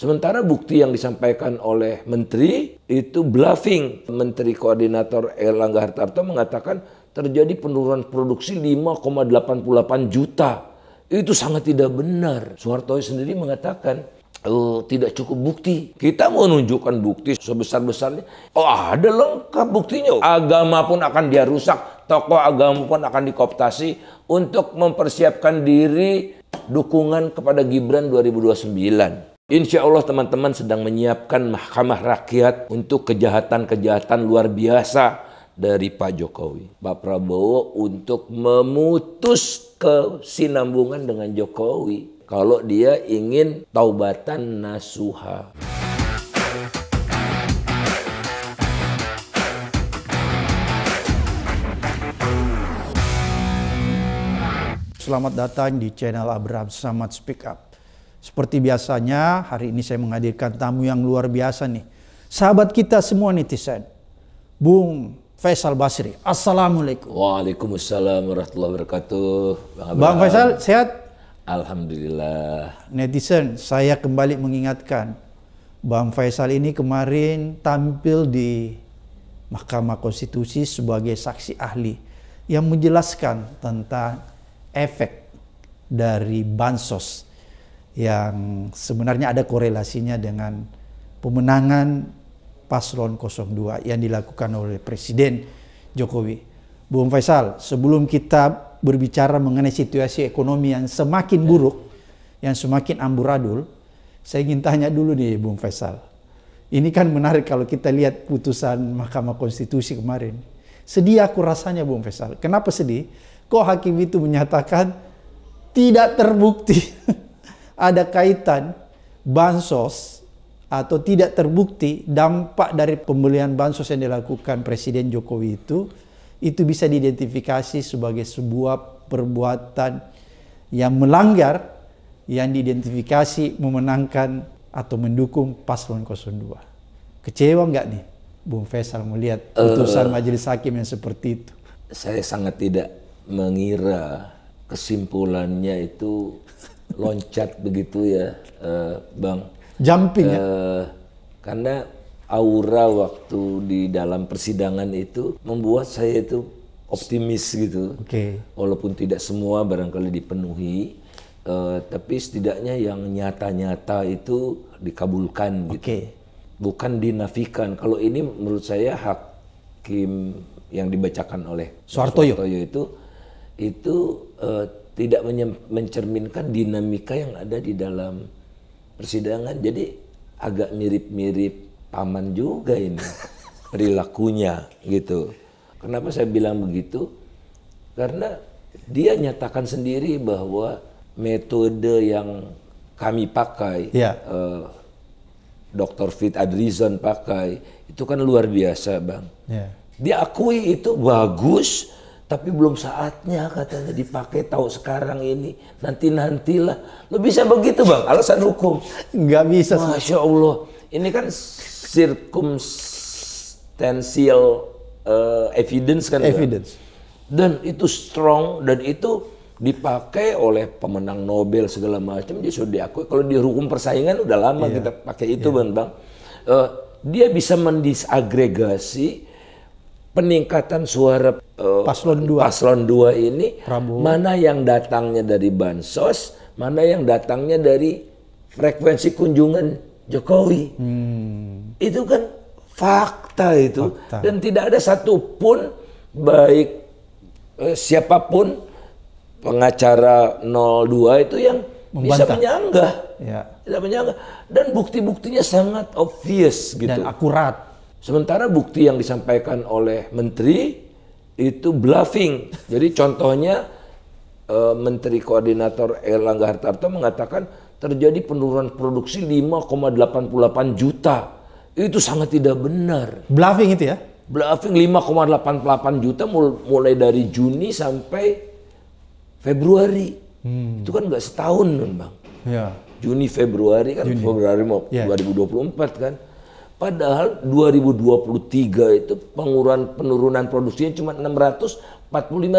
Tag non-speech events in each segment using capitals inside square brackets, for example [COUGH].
Sementara bukti yang disampaikan oleh menteri itu bluffing. Menteri Koordinator Erlangga Hartarto mengatakan terjadi penurunan produksi 5,88 juta. Itu sangat tidak benar. Soeharto sendiri mengatakan oh, tidak cukup bukti. Kita mau menunjukkan bukti sebesar-besarnya. Oh ada lengkap buktinya. Agama pun akan dia rusak. Tokoh agama pun akan dikoptasi untuk mempersiapkan diri dukungan kepada Gibran 2029. Insya Allah teman-teman sedang menyiapkan mahkamah rakyat untuk kejahatan-kejahatan luar biasa dari Pak Jokowi. Pak Prabowo untuk memutus kesinambungan dengan Jokowi kalau dia ingin taubatan nasuha. Selamat datang di channel Abraham Samad Speak Up. Seperti biasanya, hari ini saya menghadirkan tamu yang luar biasa nih. Sahabat kita semua netizen. Bung Faisal Basri. Assalamualaikum. Waalaikumsalam warahmatullahi wabarakatuh. Bang, Bang Faisal, sehat? Alhamdulillah. Netizen, saya kembali mengingatkan. Bang Faisal ini kemarin tampil di Mahkamah Konstitusi sebagai saksi ahli yang menjelaskan tentang efek dari bansos yang sebenarnya ada korelasinya dengan pemenangan paslon 02 yang dilakukan oleh Presiden Jokowi. Bung Faisal, sebelum kita berbicara mengenai situasi ekonomi yang semakin ya. buruk, yang semakin amburadul, saya ingin tanya dulu nih Bung Faisal. Ini kan menarik kalau kita lihat putusan Mahkamah Konstitusi kemarin. Sedih aku rasanya Bung Faisal. Kenapa sedih? Kok hakim itu menyatakan tidak terbukti [LAUGHS] ada kaitan bansos atau tidak terbukti dampak dari pembelian bansos yang dilakukan Presiden Jokowi itu itu bisa diidentifikasi sebagai sebuah perbuatan yang melanggar yang diidentifikasi memenangkan atau mendukung paslon 02. Kecewa nggak nih Bung Faisal melihat eh, putusan uh, majelis hakim yang seperti itu? Saya sangat tidak mengira kesimpulannya itu loncat begitu ya, uh, Bang. Jumping uh, ya. Eh, karena aura waktu di dalam persidangan itu membuat saya itu optimis gitu. Oke. Okay. Walaupun tidak semua barangkali dipenuhi, uh, tapi setidaknya yang nyata-nyata itu dikabulkan gitu. Bukan dinafikan. Kalau ini menurut saya hakim yang dibacakan oleh Soeharto itu itu uh, tidak mencerminkan dinamika yang ada di dalam persidangan. Jadi agak mirip-mirip paman juga ini [LAUGHS] perilakunya gitu. Kenapa saya bilang begitu? Karena dia nyatakan sendiri bahwa metode yang kami pakai, ya. uh, eh, Dr. Fit Adrizon pakai, itu kan luar biasa bang. Ya. Dia akui itu bagus, tapi belum saatnya katanya dipakai tahu sekarang ini nanti nantilah lo bisa begitu bang alasan hukum nggak bisa masya allah ini kan circumstantial uh, evidence kan evidence kan? dan itu strong dan itu dipakai oleh pemenang Nobel segala macam dia sudah diakui kalau di hukum persaingan udah lama yeah. kita pakai itu yeah. bang bang uh, dia bisa mendisagregasi peningkatan suara uh, paslon dua paslon 2 ini Prabowo. mana yang datangnya dari bansos, mana yang datangnya dari frekuensi kunjungan Jokowi. Hmm. Itu kan fakta itu fakta. dan tidak ada satupun baik uh, siapapun pengacara 02 itu yang Membantah. bisa menyanggah. Ya. Tidak menyanggah dan bukti-buktinya sangat obvious gitu. Dan akurat Sementara bukti yang disampaikan oleh menteri itu bluffing. Jadi contohnya e, Menteri Koordinator Erlangga Hartarto mengatakan terjadi penurunan produksi 5,88 juta. Itu sangat tidak benar. Bluffing itu ya? Bluffing 5,88 juta mulai dari Juni sampai Februari. Hmm. Itu kan nggak setahun, Bang. Ya. Juni Februari kan Juni. Februari mau ya. 2024 kan. Padahal 2023 itu penguruan penurunan produksinya cuma 645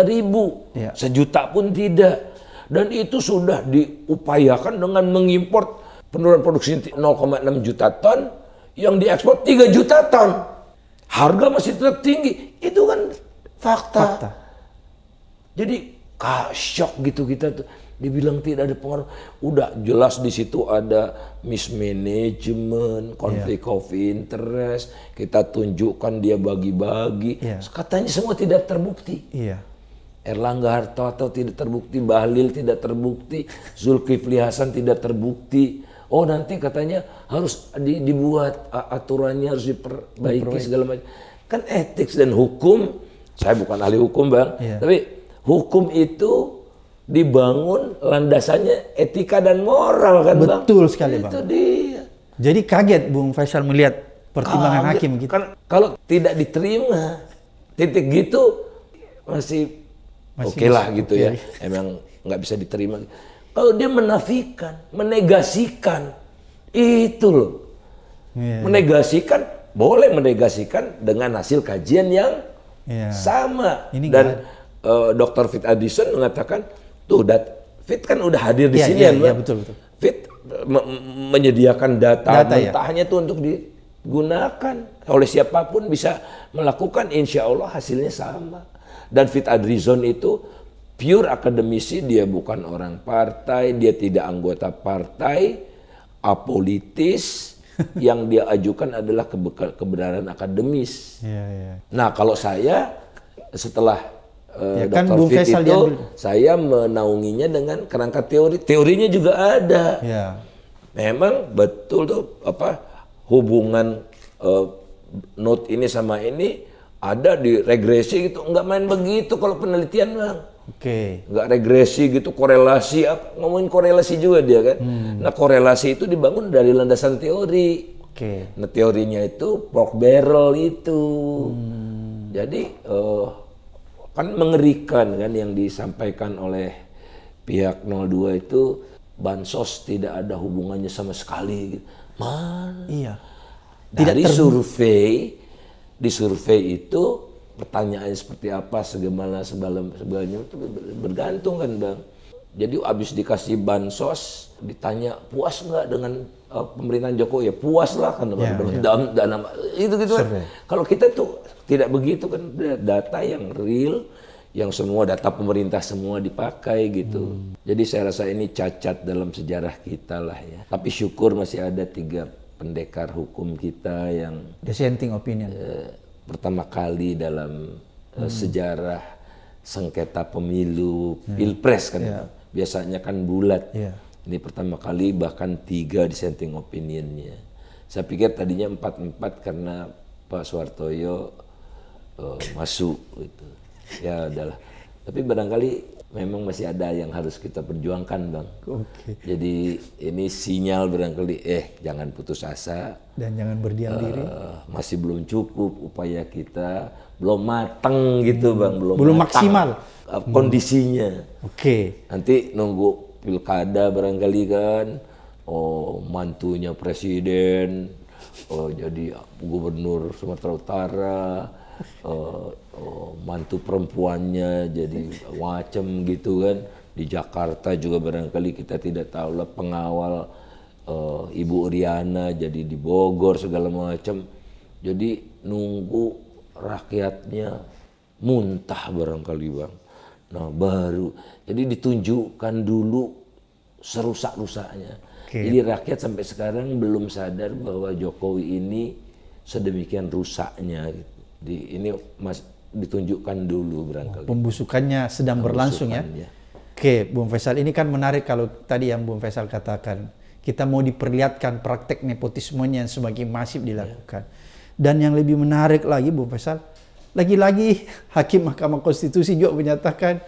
ribu. Ya. Sejuta pun tidak. Dan itu sudah diupayakan dengan mengimpor penurunan produksi 0,6 juta ton, yang diekspor 3 juta ton. Harga masih tetap tinggi. Itu kan fakta. fakta. Jadi kasyok gitu kita tuh dibilang tidak ada pengaruh udah jelas di situ ada mismanagement konflik yeah. of interest kita tunjukkan dia bagi-bagi yeah. katanya semua tidak terbukti yeah. Erlangga Hartarto tidak terbukti, Bahlil tidak terbukti, Zulkifli Hasan tidak terbukti. Oh nanti katanya harus di, dibuat aturannya harus diperbaiki Memperbaiki. segala macam. Kan etik dan hukum, saya bukan ahli hukum bang, yeah. tapi hukum itu dibangun landasannya etika dan moral kan Betul bang? sekali bang. Itu dia. Jadi kaget Bung Faisal melihat pertimbangan kaget. hakim gitu. Kan, kalau tidak diterima titik gitu masih, masih oke okay lah masih gitu okay. ya. Emang nggak bisa diterima. Kalau dia menafikan, menegasikan itu loh. Yeah. Iya. Menegasikan boleh menegasikan dengan hasil kajian yang yeah. sama Ini dan uh, eh, Dr. Fit Addison mengatakan Tuh, dat Fit kan udah hadir di ya, sini ya, ya, betul betul. Fit me menyediakan data, data ya? mentahnya ya. tuh untuk digunakan oleh siapapun bisa melakukan insya Allah hasilnya sama. Dan Fit Adrizon itu pure akademisi, dia bukan orang partai, dia tidak anggota partai, apolitis, [LAUGHS] yang dia ajukan adalah kebenaran akademis. Ya, ya. Nah kalau saya setelah Ya ya kan, Dr. Bung Fit Faisal itu saya menaunginya dengan kerangka teori. Teorinya juga ada. Ya. Memang betul tuh apa hubungan uh, note ini sama ini ada di regresi gitu. Enggak main begitu kalau penelitian, Bang. Oke. Okay. Enggak regresi gitu, korelasi apa ngomongin korelasi juga dia kan. Hmm. Nah, korelasi itu dibangun dari landasan teori. Oke. Okay. Nah, teorinya itu pork barrel itu. Hmm. Jadi uh, kan mengerikan kan yang disampaikan oleh pihak 02 itu bansos tidak ada hubungannya sama sekali. Gitu. Man. Iya. Tidak dari survei di survei itu pertanyaan seperti apa segala sebalam itu bergantung kan bang. Jadi abis dikasih bansos ditanya puas nggak dengan uh, pemerintahan Jokowi ya puas lah kan yeah, bang. Yeah. dalam dalam itu gitu. Kan. Kalau kita tuh tidak begitu kan data yang real, yang semua data pemerintah semua dipakai gitu. Hmm. Jadi saya rasa ini cacat dalam sejarah kita lah ya. Tapi syukur masih ada tiga pendekar hukum kita yang dissenting opinion eh, pertama kali dalam eh, hmm. sejarah sengketa pemilu yeah. Hmm. pilpres kan yeah. biasanya kan bulat. Yeah. Ini pertama kali bahkan tiga dissenting opinionnya. Saya pikir tadinya empat empat karena Pak Soehartoyo uh, masuk itu Ya adalah. Tapi barangkali memang masih ada yang harus kita perjuangkan, Bang. Oke. Jadi ini sinyal barangkali eh jangan putus asa dan jangan berdiam uh, diri. Masih belum cukup upaya kita, belum matang gitu, hmm. Bang, belum belum matang maksimal eh, kondisinya. Hmm. Oke. Okay. Nanti nunggu pilkada barangkali kan oh mantunya presiden, oh jadi gubernur Sumatera Utara uh, uh, mantu perempuannya jadi wacem gitu kan di Jakarta juga barangkali kita tidak tahu lah pengawal uh, Ibu Riana jadi di Bogor segala macam jadi nunggu rakyatnya muntah barangkali bang nah baru jadi ditunjukkan dulu serusak-rusaknya okay. jadi rakyat sampai sekarang belum sadar bahwa Jokowi ini sedemikian rusaknya gitu di ini mas ditunjukkan dulu barangkali. Pembusukannya sedang berlangsung ya. ya. Oke, Bung Faisal, ini kan menarik kalau tadi yang Bung Faisal katakan, kita mau diperlihatkan praktek nepotismenya yang semakin masif dilakukan. Ya. Dan yang lebih menarik lagi, Bung Faisal, lagi-lagi Hakim Mahkamah Konstitusi juga menyatakan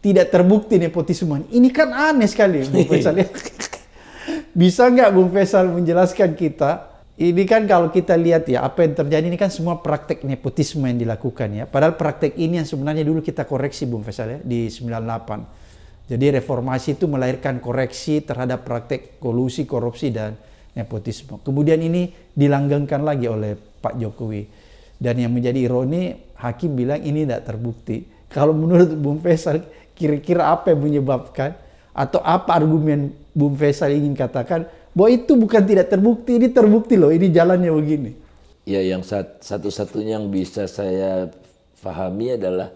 tidak terbukti nepotisme. Ini kan aneh sekali, Bung [LAUGHS] Faisal. Ya. Bisa nggak Bung Faisal menjelaskan kita ini kan kalau kita lihat ya, apa yang terjadi ini kan semua praktek nepotisme yang dilakukan ya. Padahal praktek ini yang sebenarnya dulu kita koreksi Bung Faisal ya, di 98. Jadi reformasi itu melahirkan koreksi terhadap praktek kolusi, korupsi, dan nepotisme. Kemudian ini dilanggengkan lagi oleh Pak Jokowi. Dan yang menjadi ironi, Hakim bilang ini tidak terbukti. [LAUGHS] Kalau menurut Bung Faisal, kira-kira apa yang menyebabkan? Atau apa argumen Bung Faisal ingin katakan bahwa itu bukan tidak terbukti, ini terbukti loh, ini jalannya begini. Ya, yang satu-satunya yang bisa saya pahami adalah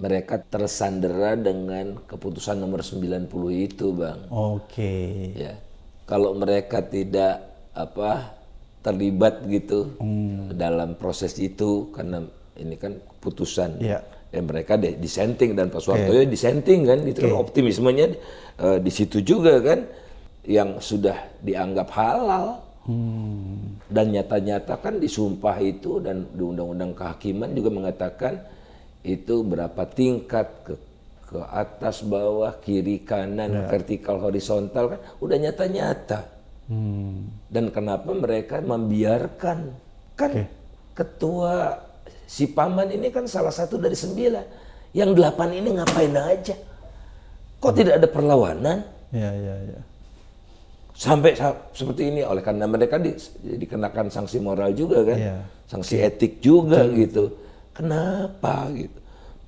mereka tersandera dengan keputusan nomor 90 itu, Bang. Oke. Okay. Ya. Kalau mereka tidak apa terlibat gitu hmm. dalam proses itu karena ini kan keputusan. Ya. Ya mereka disenting dan Pak Soehartoyo okay. disenting kan, itu okay. kan optimismenya uh, di situ juga kan yang sudah dianggap halal hmm. dan nyata-nyata kan disumpah itu dan di undang-undang kehakiman juga mengatakan itu berapa tingkat ke ke atas bawah kiri kanan ya. vertikal horizontal kan udah nyata-nyata hmm. dan kenapa mereka membiarkan kan okay. ketua si paman ini kan salah satu dari sembilan yang delapan ini ngapain aja kok hmm. tidak ada perlawanan ya ya ya sampai seperti ini oleh karena mereka di, dikenakan sanksi moral juga kan yeah. sanksi etik juga Betul. gitu kenapa gitu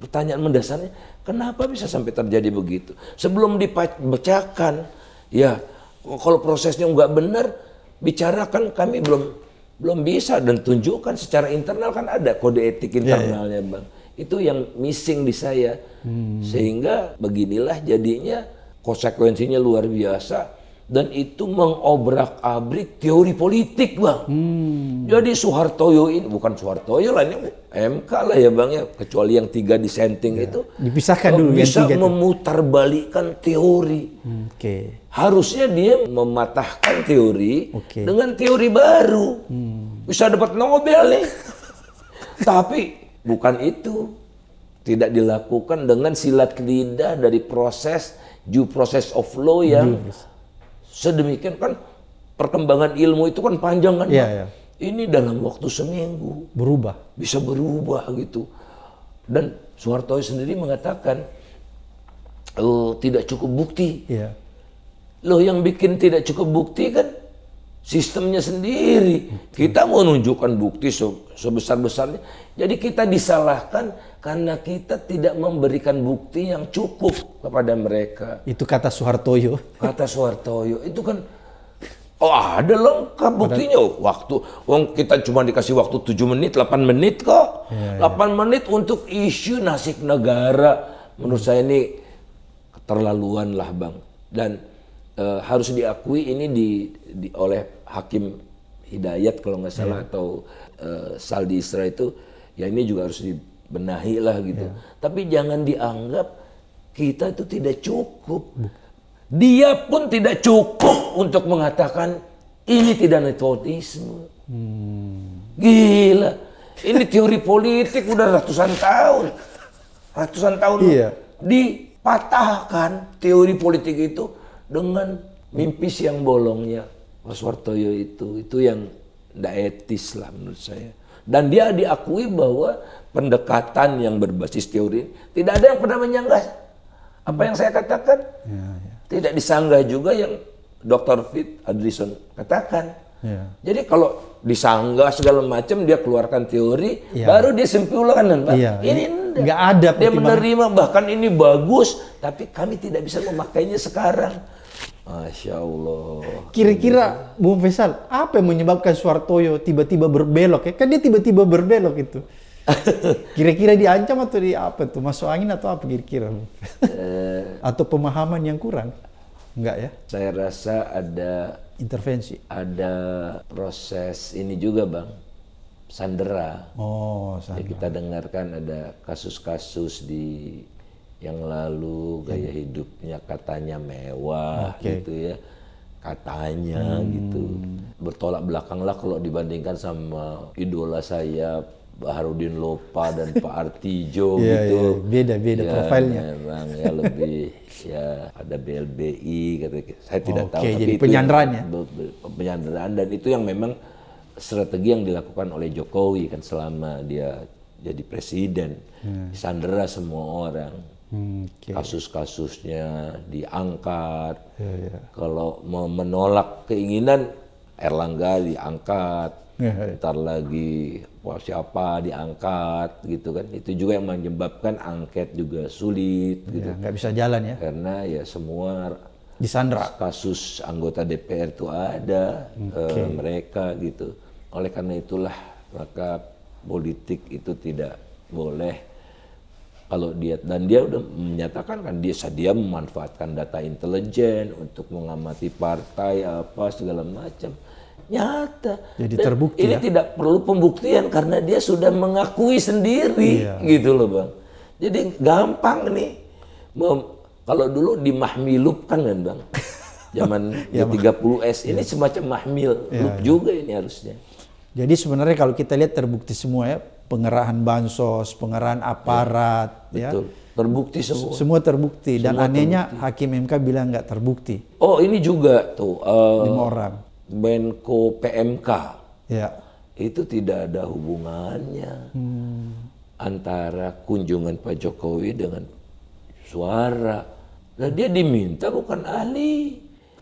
pertanyaan mendasarnya kenapa bisa sampai terjadi begitu sebelum dibacakan ya kalau prosesnya nggak benar bicarakan kami belum belum bisa dan tunjukkan secara internal kan ada kode etik iya, iya. internalnya yeah. bang itu yang missing di saya hmm. sehingga beginilah jadinya konsekuensinya luar biasa dan itu mengobrak-abrik teori politik bang. Hmm. Jadi Soehartoyo ini bukan Soehartoyo lah ini MK lah ya bang ya kecuali yang tiga dissenting ya. itu dipisahkan dulu bisa yang tiga memutarbalikkan teori. Hmm, Oke. Okay. Harusnya dia mematahkan teori okay. dengan teori baru hmm. bisa dapat Nobel nih. [LAUGHS] Tapi bukan itu tidak dilakukan dengan silat lidah dari proses due process of law yang hmm Sedemikian kan perkembangan ilmu itu kan panjang kan. Ya, ya. Ini dalam waktu seminggu berubah, bisa berubah gitu. Dan Soeharto sendiri mengatakan oh, tidak cukup bukti. Ya. Loh yang bikin tidak cukup bukti kan sistemnya sendiri. Kita mau nunjukkan bukti sebesar-besarnya. Jadi kita disalahkan karena kita tidak memberikan bukti yang cukup kepada mereka. Itu kata Soehartoyo. Kata Soehartoyo itu kan oh ada lengkap buktinya. Ada. Waktu wong kita cuma dikasih waktu 7 menit, 8 menit kok. Ya, 8 iya. menit untuk isu nasib negara. Menurut saya ini keterlaluan lah, Bang. Dan e, harus diakui ini di, di oleh Hakim Hidayat kalau nggak salah ya. atau e, Saldi Isra itu ya ini juga harus di benahi lah gitu. Ya. Tapi jangan dianggap kita itu tidak cukup. Dia pun tidak cukup untuk mengatakan ini tidak nepotisme. Hmm. Gila, ini teori politik udah ratusan tahun, ratusan tahun iya. dipatahkan teori politik itu dengan mimpi yang bolongnya Mas Wartoyo itu, itu yang tidak etis lah menurut saya. Dan dia diakui bahwa pendekatan yang berbasis teori tidak ada yang pernah menyanggah apa yang saya katakan. Ya, ya. Tidak disanggah juga yang Dr. Fit Adrison katakan. Ya. Jadi kalau disanggah segala macam dia keluarkan teori ya. baru dia simpulkan Pak. Ya, ini iya. nggak ada dia menerima bahkan ini bagus tapi kami tidak bisa memakainya sekarang. Masya Allah. Kira-kira kan Bung Faisal, apa yang menyebabkan Suartoyo tiba-tiba berbelok ya? Kan dia tiba-tiba berbelok itu. [LAUGHS] Kira-kira diancam atau di apa tuh? Masuk angin atau apa kira-kira? Eh, [LAUGHS] atau pemahaman yang kurang? Enggak ya? Saya rasa ada intervensi. Ada proses ini juga, Bang. Sandera. Oh, sandera. Ya, kita dengarkan ada kasus-kasus di yang lalu gaya hmm. hidupnya katanya mewah okay. gitu ya katanya hmm. gitu bertolak belakang lah kalau dibandingkan sama idola saya Baharudin Lopa dan Pak Artijo [LAUGHS] yeah, gitu. Yeah, beda beda ya, profilnya. Memang ya lebih [LAUGHS] ya ada BLBI kata saya tidak okay, tahu tapi jadi itu penyanderaan ya. penyandaran dan itu yang memang strategi yang dilakukan oleh Jokowi kan selama dia jadi presiden. Hmm. Sandera semua orang Hmm, okay. Kasus-kasusnya diangkat. Yeah, yeah. Kalau menolak keinginan Erlangga diangkat, yeah, yeah. ntar lagi wah, siapa diangkat gitu kan. Itu juga yang menyebabkan angket juga sulit. Yeah, gitu. bisa jalan ya? Karena ya semua disandra. Kasus anggota DPR itu ada okay. eh, mereka gitu. Oleh karena itulah maka politik itu tidak boleh kalau dia dan dia udah menyatakan kan dia dia memanfaatkan data intelijen untuk mengamati partai apa segala macam nyata jadi terbukti ini ya? tidak perlu pembuktian karena dia sudah mengakui sendiri iya. gitu loh bang jadi gampang nih Mem kalau dulu di mahmilup kan kan bang [LAUGHS] zaman ya, 30 s ini ya. semacam mahmil ya, ya. juga ini harusnya jadi sebenarnya kalau kita lihat terbukti semua ya pengerahan bansos, pengerahan aparat, ya. ya. Betul. Terbukti semua. Semua terbukti dan semua anehnya terbukti. hakim MK bilang nggak terbukti. Oh ini juga tuh. Uh, orang. Menko PMK. Ya. Itu tidak ada hubungannya hmm. antara kunjungan Pak Jokowi dengan suara. Nah dia diminta bukan ahli.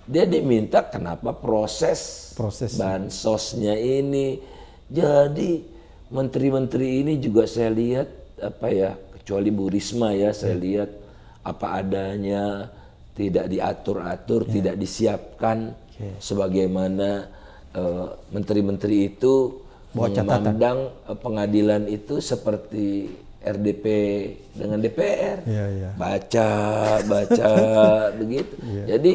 Dia diminta kenapa proses, proses bansosnya ini. Jadi menteri-menteri ini juga saya lihat apa ya kecuali Bu Risma ya saya yeah. lihat apa adanya tidak diatur-atur yeah. tidak disiapkan okay. sebagaimana eh, menteri-menteri uh, itu memandang eh, pengadilan itu seperti RDP dengan DPR yeah, yeah. baca [LAUGHS] baca begitu yeah. jadi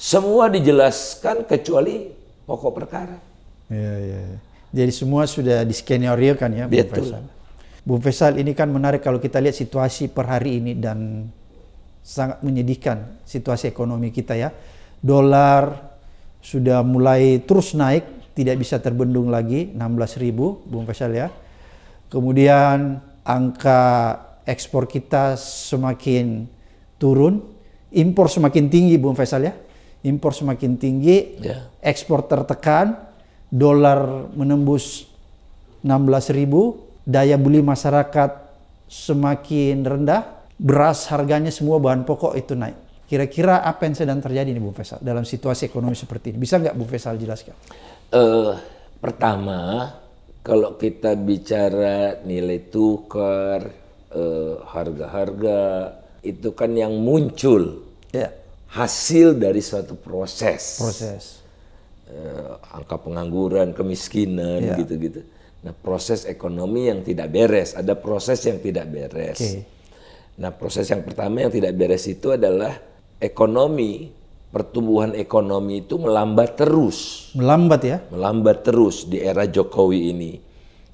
semua dijelaskan kecuali pokok perkara yeah, yeah, yeah. Jadi semua sudah diskenariokan ya, Bung Faisal. Bung Faisal ini kan menarik kalau kita lihat situasi per hari ini dan sangat menyedihkan situasi ekonomi kita ya. Dolar sudah mulai terus naik, tidak bisa terbendung lagi 16 ribu, Bung Faisal ya. Kemudian angka ekspor kita semakin turun, impor semakin tinggi, Bung Faisal ya. Impor semakin tinggi, ya. ekspor tertekan, dolar menembus 16.000, daya beli masyarakat semakin rendah, beras harganya semua bahan pokok itu naik. Kira-kira apa yang sedang terjadi nih Bu Faisal dalam situasi ekonomi seperti ini? Bisa nggak Bu Faisal jelaskan? Uh, pertama, kalau kita bicara nilai tukar, eh, harga-harga, uh, itu kan yang muncul yeah. hasil dari suatu proses. Proses eh, angka pengangguran, kemiskinan iya. gitu-gitu. Ya. Nah, proses ekonomi yang tidak beres, ada proses yang tidak beres. Okay. Nah, proses yang pertama yang tidak beres itu adalah ekonomi, pertumbuhan ekonomi itu melambat terus. Melambat ya? Melambat terus di era Jokowi ini.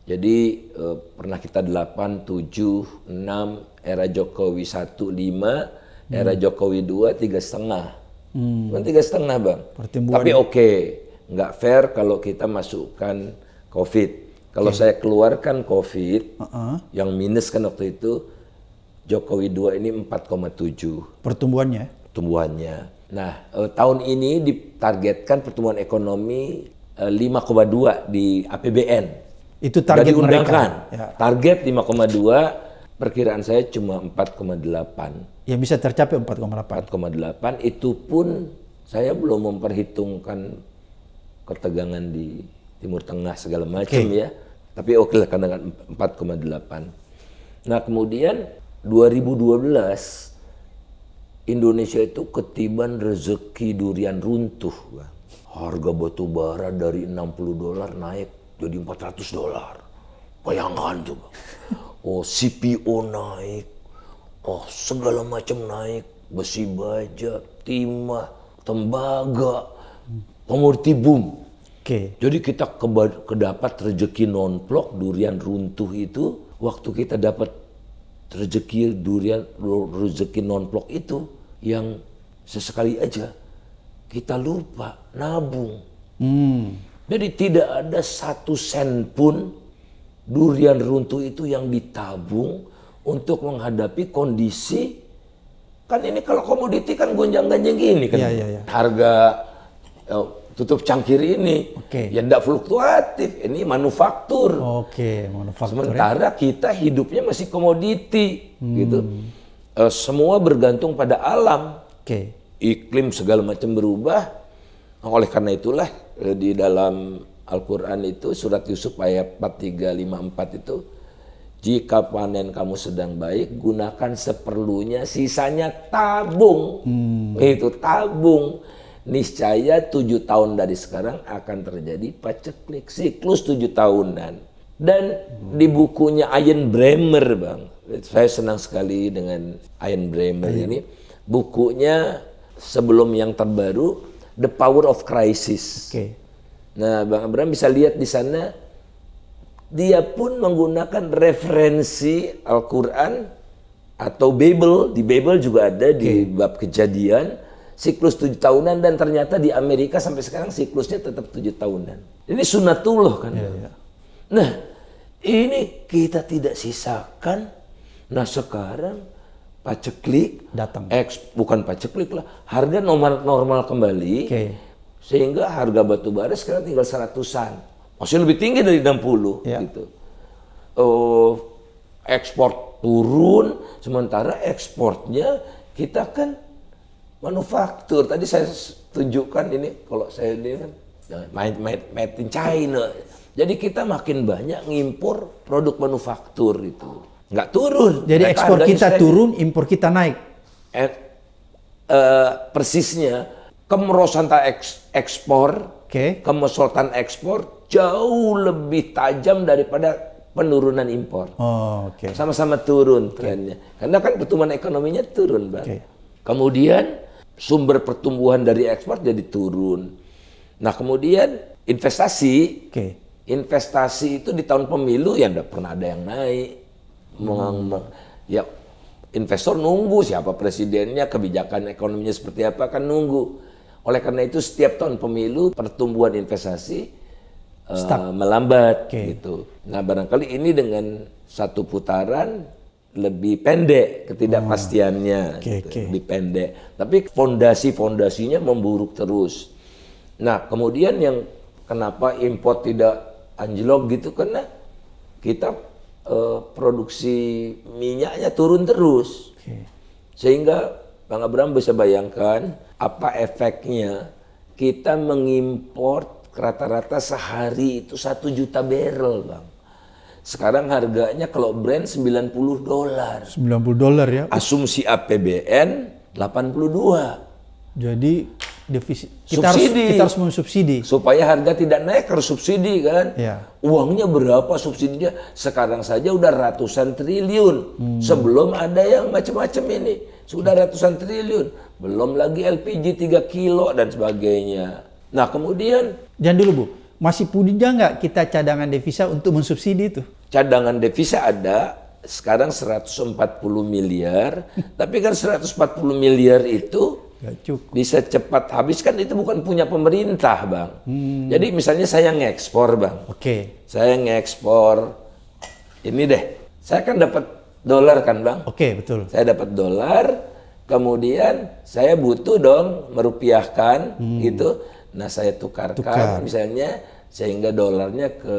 Jadi eh, pernah kita 8, 7, 6, era Jokowi 1, 5, hmm. era Jokowi 2, tiga setengah. Hmm. tiga setengah bang. Pertimbuan. Tapi oke nggak fair kalau kita masukkan COVID. Kalau okay. saya keluarkan COVID, uh -uh. yang minus kan waktu itu Jokowi 2 ini 4,7. Pertumbuhannya? Pertumbuhannya. Nah, eh, tahun ini ditargetkan pertumbuhan ekonomi eh, 5,2 di APBN. Itu target mereka. Ya. Target 5,2, perkiraan saya cuma 4,8. Ya bisa tercapai 4,8. 4,8 itu pun saya belum memperhitungkan ketegangan di Timur Tengah segala macam okay. ya. Tapi oke okay lah karena 4,8. Kan nah kemudian 2012 Indonesia itu ketiban rezeki durian runtuh. Harga batu bara dari 60 dolar naik jadi 400 dolar. Bayangkan coba. Oh CPO naik. Oh segala macam naik. Besi baja, timah, tembaga komoditi boom. Okay. Jadi kita kedapat rezeki nonplok durian runtuh itu waktu kita dapat rezeki durian rezeki nonplok itu yang sesekali aja kita lupa nabung. Hmm. Jadi tidak ada satu sen pun durian runtuh itu yang ditabung untuk menghadapi kondisi kan ini kalau komoditi kan gonjang-ganjing gini kan yeah, yeah, yeah. harga eh, tutup cangkir ini. Okay. Ya tidak fluktuatif. Ini manufaktur. Oke, okay, manufaktur. Ya. Sementara ya. kita hidupnya masih komoditi, hmm. gitu. E, semua bergantung pada alam. Oke. Okay. Iklim segala macam berubah. Nah, oleh karena itulah eh, di dalam Al-Qur'an itu surat Yusuf ayat 4354 itu jika panen kamu sedang baik gunakan seperlunya sisanya tabung. Hmm. Itu tabung niscaya tujuh tahun dari sekarang akan terjadi paceklik siklus tujuh tahunan dan di bukunya Ian Bremer bang saya senang sekali dengan Ian Bremer Ayan. ini bukunya sebelum yang terbaru The Power of Crisis okay. nah bang Abraham bisa lihat di sana dia pun menggunakan referensi Al-Quran atau Bible di Bible juga ada okay. di bab kejadian siklus tujuh tahunan dan ternyata di Amerika sampai sekarang siklusnya tetap tujuh tahunan. Ini sunatullah kan. Ya, ya. Nah, ini kita tidak sisakan. Nah sekarang paceklik datang. Eks, bukan paceklik lah. Harga normal normal kembali. Okay. Sehingga harga batu bara sekarang tinggal seratusan. Masih lebih tinggi dari 60 ya. gitu. Oh, ekspor turun sementara ekspornya kita kan manufaktur. Tadi saya tunjukkan ini kalau saya ini kan made, ya, made, made in China. Jadi kita makin banyak ngimpor produk manufaktur itu. Nggak turun. Jadi Mereka ekspor kita saya, turun, impor kita naik. Eh, eh, persisnya kemerosotan eks, ekspor, okay. kemerosotan ekspor jauh lebih tajam daripada penurunan impor. Oh, Okay. Sama-sama turun trennya. Okay. Karena kan pertumbuhan ekonominya turun, Bang. Okay. Kemudian sumber pertumbuhan dari ekspor jadi turun. Nah kemudian investasi, okay. investasi itu di tahun pemilu ya tidak pernah ada yang naik. Hmm. Ya investor nunggu siapa presidennya, kebijakan ekonominya seperti apa kan nunggu. Oleh karena itu setiap tahun pemilu pertumbuhan investasi uh, melambat okay. gitu. Nah barangkali ini dengan satu putaran lebih pendek ketidakpastiannya, okay, hmm. okay. Gitu, lebih pendek. Tapi fondasi-fondasinya memburuk terus. Nah, kemudian yang kenapa import tidak anjlok gitu karena kita uh, produksi minyaknya turun terus, okay. sehingga Bang Abraham bisa bayangkan apa efeknya kita mengimpor rata-rata sehari itu satu juta barrel, bang. Sekarang harganya kalau brand 90 dolar. 90 dolar ya. Asumsi APBN 82. Jadi defisit kita harus kita harus mensubsidi supaya harga tidak naik harus subsidi kan ya. uangnya berapa subsidinya sekarang saja udah ratusan triliun hmm. sebelum ada yang macam-macam ini sudah ratusan triliun belum lagi LPG 3 kilo dan sebagainya nah kemudian jangan dulu Bu masih punya nggak kita cadangan devisa untuk mensubsidi itu? Cadangan devisa ada, sekarang 140 miliar, [LAUGHS] tapi kan 140 miliar itu Gak cukup. bisa cepat habis kan itu bukan punya pemerintah bang. Hmm. Jadi misalnya saya ngekspor bang, oke, okay. saya ngekspor ini deh, saya kan dapat dolar kan bang, oke okay, betul. Saya dapat dolar, kemudian saya butuh dong merupiahkan hmm. gitu Nah saya tukarkan Tukar. misalnya sehingga dolarnya ke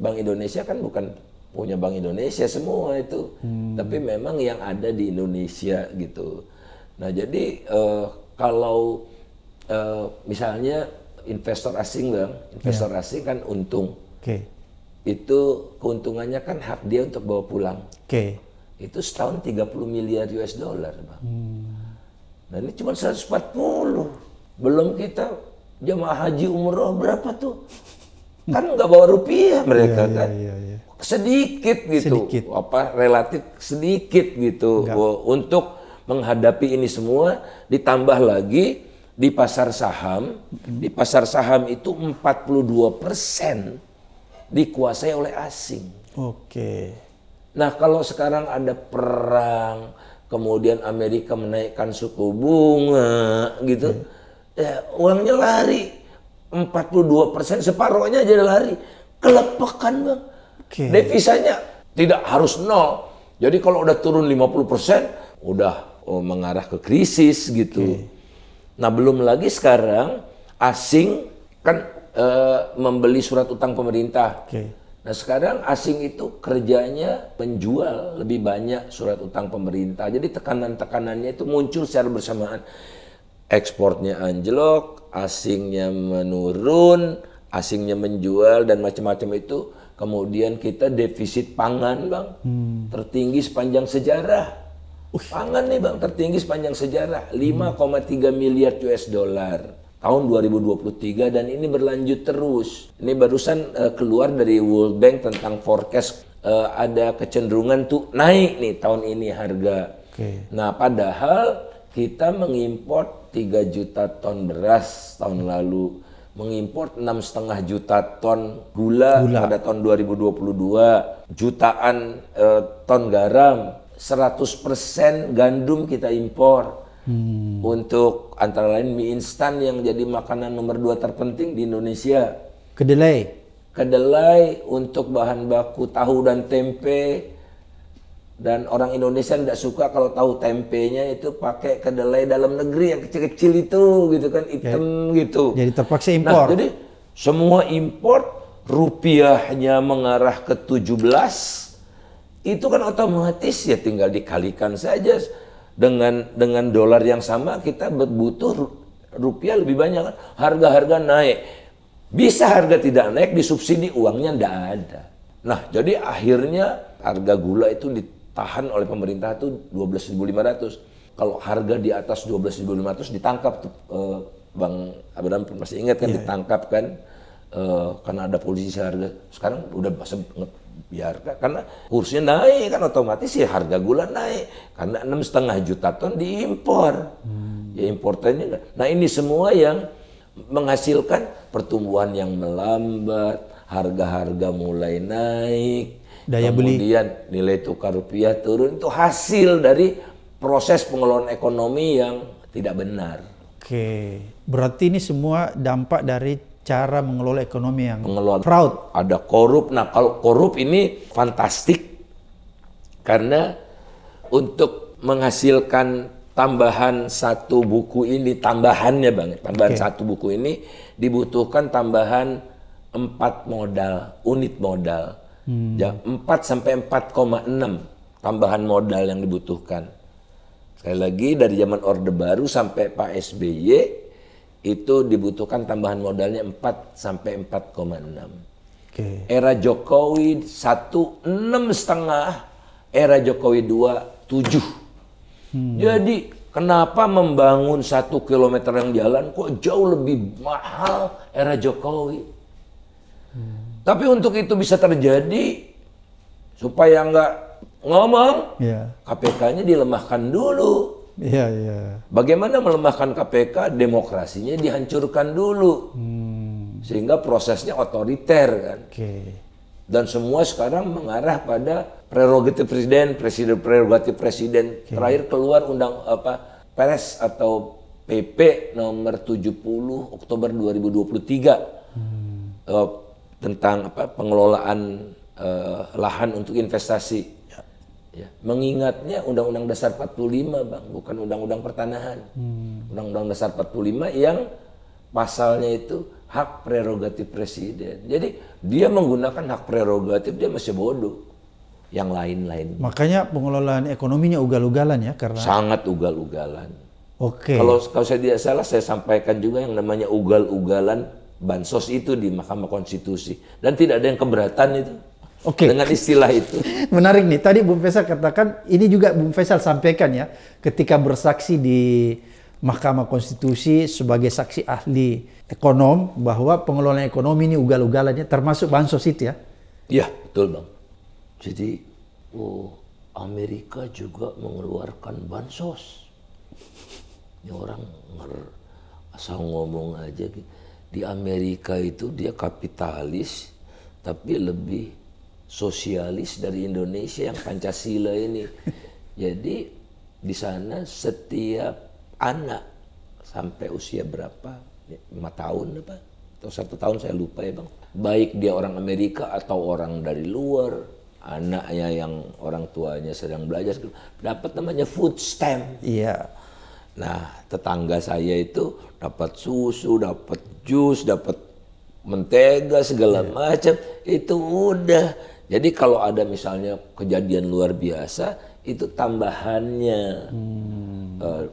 Bank Indonesia kan bukan punya Bank Indonesia semua itu, hmm. tapi memang yang ada di Indonesia gitu. Nah jadi uh, kalau uh, misalnya investor asing bang, investor yeah. asing kan untung, okay. itu keuntungannya kan hak dia untuk bawa pulang. Okay. Itu setahun 30 miliar US dollar bang. Hmm. Nah ini cuma 140, belum kita jamaah haji umroh berapa tuh? Kan nggak bawa rupiah iya, mereka iya, kan. Iya, iya, sedikit gitu. Sedikit. Apa relatif sedikit gitu Enggak. untuk menghadapi ini semua ditambah lagi di pasar saham, di pasar saham itu 42% dikuasai oleh asing. Oke. Nah, kalau sekarang ada perang, kemudian Amerika menaikkan suku bunga gitu. Hmm ya, uangnya lari 42 persen separuhnya jadi lari kelepekan bang okay. devisanya tidak harus nol jadi kalau udah turun 50 persen udah oh, mengarah ke krisis gitu okay. nah belum lagi sekarang asing kan eh, membeli surat utang pemerintah okay. nah sekarang asing itu kerjanya menjual lebih banyak surat utang pemerintah jadi tekanan tekanannya itu muncul secara bersamaan ekspornya anjlok, asingnya menurun, asingnya menjual dan macam-macam itu. Kemudian kita defisit pangan, Bang. Hmm. Tertinggi sepanjang sejarah. Uh. Pangan nih, Bang, tertinggi sepanjang sejarah, 5,3 miliar US dollar tahun 2023 dan ini berlanjut terus. Ini barusan uh, keluar dari World Bank tentang forecast uh, ada kecenderungan tuh naik nih tahun ini harga. Okay. Nah, padahal kita mengimpor 3 juta ton beras tahun lalu, mengimpor 6,5 juta ton gula, gula pada tahun 2022, jutaan e, ton garam, 100% gandum kita impor. Hmm. Untuk antara lain mie instan yang jadi makanan nomor dua terpenting di Indonesia. Kedelai. Kedelai untuk bahan baku tahu dan tempe dan orang Indonesia tidak suka kalau tahu tempenya itu pakai kedelai dalam negeri yang kecil-kecil itu gitu kan hitam jadi, gitu. Jadi terpaksa nah, impor. Nah, jadi semua impor rupiahnya mengarah ke 17 itu kan otomatis ya tinggal dikalikan saja dengan dengan dolar yang sama kita butuh rupiah lebih banyak kan harga-harga naik bisa harga tidak naik disubsidi uangnya tidak ada nah jadi akhirnya harga gula itu ditahan oleh pemerintah itu 12.500. Kalau harga di atas 12.500 ditangkap tuh eh, Bang Abraham masih ingat kan yeah. ditangkap kan eh, karena ada polisi seharga Sekarang udah bahasa biarkan karena kursnya naik kan otomatis ya harga gula naik karena enam setengah juta ton diimpor hmm. ya importernya nah ini semua yang menghasilkan pertumbuhan yang melambat harga-harga mulai naik daya beli. Kemudian nilai tukar rupiah turun itu hasil dari proses pengelolaan ekonomi yang tidak benar. Oke, berarti ini semua dampak dari cara mengelola ekonomi yang pengelolaan fraud. Ada korup. Nah, kalau korup ini fantastik karena untuk menghasilkan tambahan satu buku ini tambahannya bang, tambahan okay. satu buku ini dibutuhkan tambahan empat modal, unit modal. Hmm. Ya, 4 sampai 4,6 tambahan modal yang dibutuhkan. Sekali lagi dari zaman Orde Baru sampai Pak SBY itu dibutuhkan tambahan modalnya 4 sampai 4,6. Okay. Era Jokowi satu enam setengah, era Jokowi dua tujuh Hmm. Jadi kenapa membangun satu kilometer yang jalan kok jauh lebih mahal era Jokowi? Tapi untuk itu bisa terjadi supaya nggak ngomong, yeah. KPK-nya dilemahkan dulu. Iya, yeah, iya. Yeah. Bagaimana melemahkan KPK? Demokrasinya dihancurkan dulu. Hmm. Sehingga prosesnya otoriter kan. Oke. Okay. Dan semua sekarang mengarah pada prerogatif presiden, presiden prerogatif presiden. Okay. Terakhir keluar undang apa? Pres atau PP nomor 70 Oktober 2023. Hmm. Uh, tentang apa pengelolaan uh, lahan untuk investasi. Ya. ya. Mengingatnya Undang-Undang Dasar 45, Bang, bukan Undang-Undang Pertanahan. undang hmm. Undang-Undang Dasar 45 yang pasalnya itu hak prerogatif presiden. Jadi dia menggunakan hak prerogatif dia masih bodoh. Yang lain-lain. Makanya pengelolaan ekonominya ugal-ugalan ya karena sangat ugal-ugalan. Oke. Okay. Kalau kalau saya tidak salah saya sampaikan juga yang namanya ugal-ugalan bansos itu di Mahkamah Konstitusi dan tidak ada yang keberatan itu okay. dengan istilah itu. [LAUGHS] Menarik nih. Tadi Bung Faisal katakan ini juga Bung Faisal sampaikan ya ketika bersaksi di Mahkamah Konstitusi sebagai saksi ahli ekonom bahwa pengelolaan ekonomi ini ugal-ugalannya termasuk bansos itu ya. Iya, betul Bang. Jadi oh Amerika juga mengeluarkan bansos. Ini orang asal ngomong aja gitu di Amerika itu dia kapitalis tapi lebih sosialis dari Indonesia yang Pancasila ini. [LAUGHS] Jadi di sana setiap anak sampai usia berapa? 5 tahun apa? Atau satu tahun saya lupa ya bang. Baik dia orang Amerika atau orang dari luar, anaknya yang orang tuanya sedang belajar dapat namanya food stamp. Iya. Nah, tetangga saya itu dapat susu, dapat jus, dapat mentega segala yeah. macam itu udah. Jadi kalau ada misalnya kejadian luar biasa itu tambahannya. Hmm. Uh,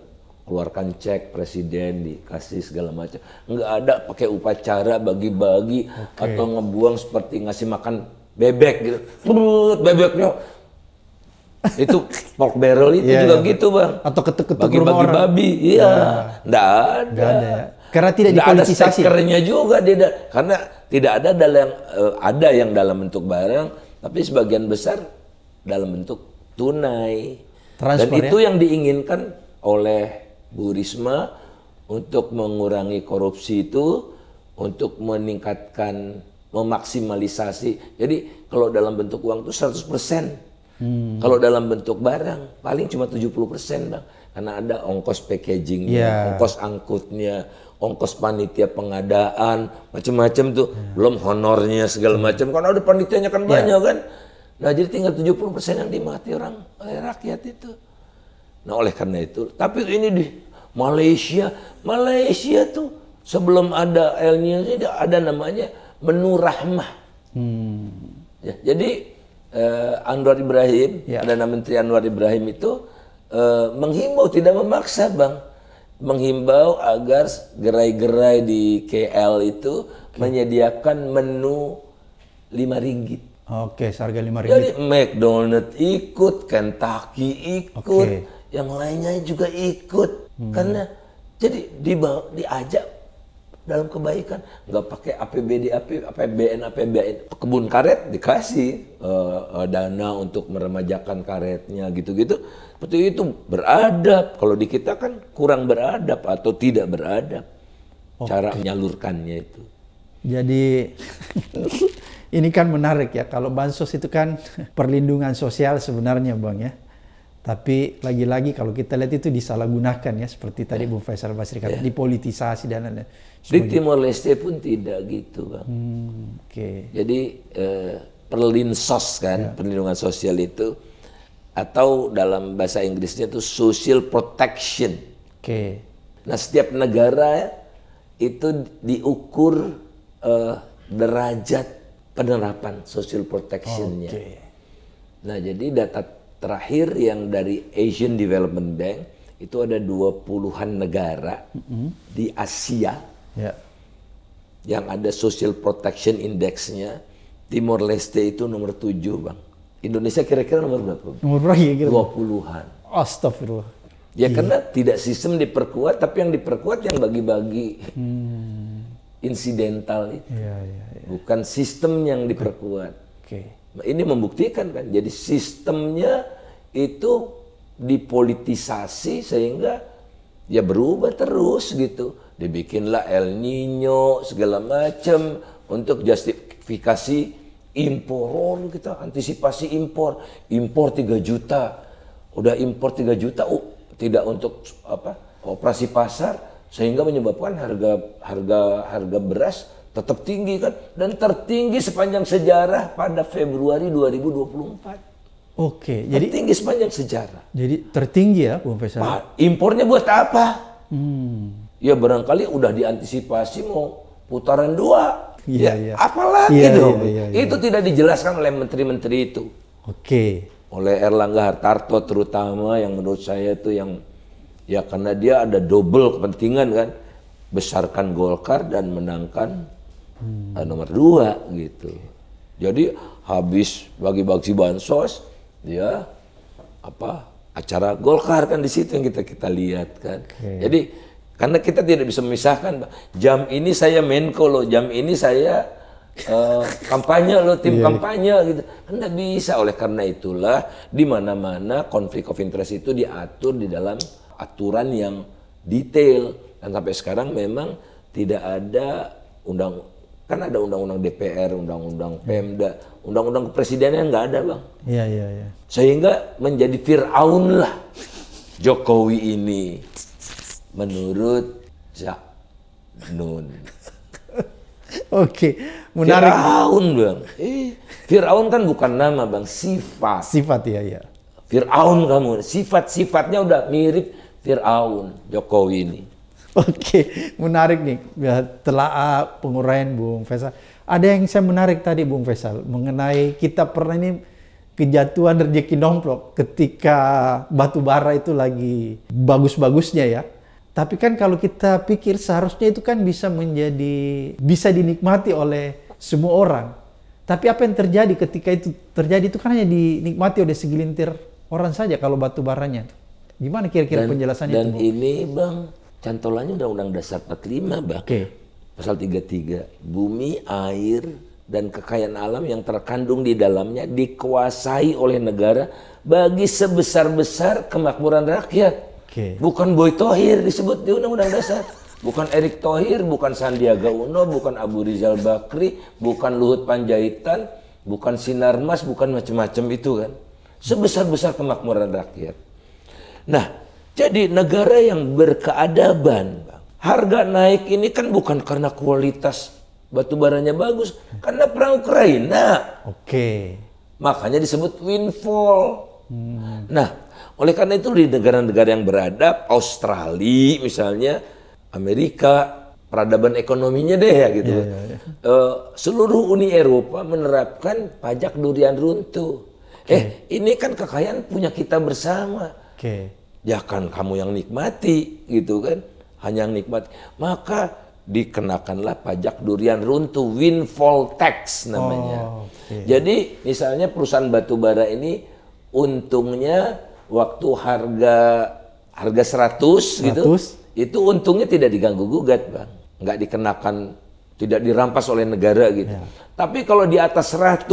keluarkan cek presiden dikasih segala macam nggak ada pakai upacara bagi-bagi okay. atau ngebuang seperti ngasih makan bebek gitu bebeknya itu pork barrel itu yeah, juga yeah. gitu bang atau ketuk-ketuk bagi bagi orang. babi iya yeah. ada. ada karena tidak nggak ada sekernya juga dia karena tidak ada dalam eh, ada yang dalam bentuk barang tapi sebagian besar dalam bentuk tunai Transfer, dan itu ya? yang diinginkan oleh Bu Risma untuk mengurangi korupsi itu untuk meningkatkan memaksimalisasi jadi kalau dalam bentuk uang itu 100% Hmm. Kalau dalam bentuk barang paling cuma 70% Bang. Karena ada ongkos packagingnya, yeah. ongkos angkutnya, ongkos panitia pengadaan, macam-macam tuh. Yeah. Belum honornya segala hmm. macam. Karena udah panitianya kan yeah. banyak kan. Nah, jadi tinggal 70% yang dimati orang oleh rakyat itu. Nah, oleh karena itu, tapi ini di Malaysia, Malaysia tuh sebelum ada El Nino ada namanya menu rahmah. Hmm. Ya, jadi uh, Anwar Ibrahim, ya. Perdana Menteri Anwar Ibrahim itu uh, menghimbau tidak memaksa, Bang. Menghimbau agar gerai-gerai di KL itu okay. menyediakan menu 5 ringgit. Oke, okay, harga 5 ringgit. Jadi McDonald ikut, Kentucky ikut, okay. yang lainnya juga ikut. Hmm. Karena jadi dibawa, diajak dalam kebaikan nggak pakai APBD AP, APBN APBN kebun karet dikasih uh, uh, dana untuk meremajakan karetnya gitu-gitu seperti itu beradab kalau di kita kan kurang beradab atau tidak beradab okay. cara menyalurkannya itu jadi [LAUGHS] ini kan menarik ya kalau bansos itu kan perlindungan sosial sebenarnya bang ya tapi lagi-lagi kalau kita lihat itu disalahgunakan ya seperti tadi ya. Bu Faisal Basri kata ya. dipolitisasi dan lain-lain. Di Timor Leste pun tidak gitu bang. Hmm, Oke. Okay. Jadi eh, perlinsos kan ya. perlindungan sosial itu atau dalam bahasa Inggrisnya itu social protection. Oke. Okay. Nah setiap negara itu diukur eh, derajat penerapan social protectionnya. Okay. Nah jadi data Terakhir yang dari Asian Development Bank itu ada dua puluhan negara mm-hmm. di Asia yeah. yang ada Social Protection indexnya nya Timor Leste itu nomor tujuh Bang. Indonesia kira-kira nomor berapa? Nomor berapa ya kira? Dua puluhan. Astagfirullah. Ya yeah. karena tidak sistem diperkuat, tapi yang diperkuat yang bagi-bagi. Hmm. Insidental itu. Yeah, yeah, yeah. Bukan sistem yang diperkuat. Okay ini membuktikan kan. Jadi sistemnya itu dipolitisasi sehingga ya berubah terus gitu. Dibikinlah El Nino segala macam untuk justifikasi impor. kita gitu, antisipasi impor impor 3 juta udah impor 3 juta oh, tidak untuk apa operasi pasar sehingga menyebabkan harga harga harga beras tetap tinggi kan dan tertinggi sepanjang sejarah pada Februari 2024. Oke, tertinggi jadi tinggi sepanjang sejarah. Jadi tertinggi ya, Bung Faisal. Nah, impornya buat apa? Hmm. Ya barangkali udah diantisipasi mau putaran dua. Iya, ya, iya. apalagi iya, dong. Iya, itu tidak dijelaskan oleh menteri-menteri itu. Oke. Oleh Erlangga Hartarto terutama yang menurut saya itu yang ya karena dia ada double kepentingan kan besarkan Golkar dan menangkan hmm. Eh, nomor dua gitu. Jadi habis bagi-bagi bansos, dia apa acara Golkar kan di situ yang kita kita lihat kan. Okay. Jadi karena kita tidak bisa memisahkan jam ini saya Menko loh, jam ini saya uh, kampanye loh, tim yeah. Iya. kampanye gitu. Kan bisa. Oleh karena itulah di mana-mana konflik of interest itu diatur di dalam aturan yang detail dan sampai sekarang memang tidak ada undang Kan ada undang-undang DPR, undang-undang Pemda, undang-undang kepresidenan nggak ada bang. Iya iya iya. Sehingga menjadi Fir'aun lah Jokowi ini menurut Zak Nun. [LAUGHS] Oke, menarik. Fir'aun bang. Fir'aun kan bukan nama bang, sifat. Sifat ya ya. Fir'aun kamu, sifat-sifatnya udah mirip Fir'aun Jokowi ini. Oke, menarik nih ya, telah penguraian Bung Faisal. Ada yang saya menarik tadi Bung Faisal mengenai kita pernah ini kejatuhan rezeki nomplok ketika batu bara itu lagi bagus-bagusnya ya. Tapi kan kalau kita pikir seharusnya itu kan bisa menjadi bisa dinikmati oleh semua orang. Tapi apa yang terjadi ketika itu terjadi itu kan hanya dinikmati oleh segelintir orang saja kalau batu baranya. Gimana kira-kira penjelasannya dan itu? Dan ini Bang cantolannya Undang-Undang Dasar 45 bang. Okay. Pasal 33, bumi, air, dan kekayaan alam yang terkandung di dalamnya dikuasai oleh negara bagi sebesar-besar kemakmuran rakyat. Okay. Bukan Boy Tohir disebut di Undang-Undang Dasar. Bukan Erick Thohir, bukan Sandiaga Uno, bukan Abu Rizal Bakri, bukan Luhut Panjaitan, bukan Sinarmas, bukan macam-macam itu kan. Sebesar-besar kemakmuran rakyat. Nah, jadi negara yang berkeadaban, harga naik ini kan bukan karena kualitas batu baranya bagus, karena perang Ukraina. Oke. Makanya disebut windfall. Hmm. Nah, oleh karena itu di negara-negara yang beradab, Australia misalnya, Amerika, peradaban ekonominya deh ya gitu. Yeah, yeah, yeah. Uh, seluruh Uni Eropa menerapkan pajak durian runtuh. Okay. Eh, ini kan kekayaan punya kita bersama. Okay ya kan kamu yang nikmati gitu kan hanya yang nikmati maka dikenakanlah pajak durian runtuh windfall tax namanya oh, okay. jadi misalnya perusahaan batubara ini untungnya waktu harga harga 100, 100? gitu itu untungnya tidak diganggu gugat bang nggak dikenakan tidak dirampas oleh negara gitu ya. tapi kalau di atas 100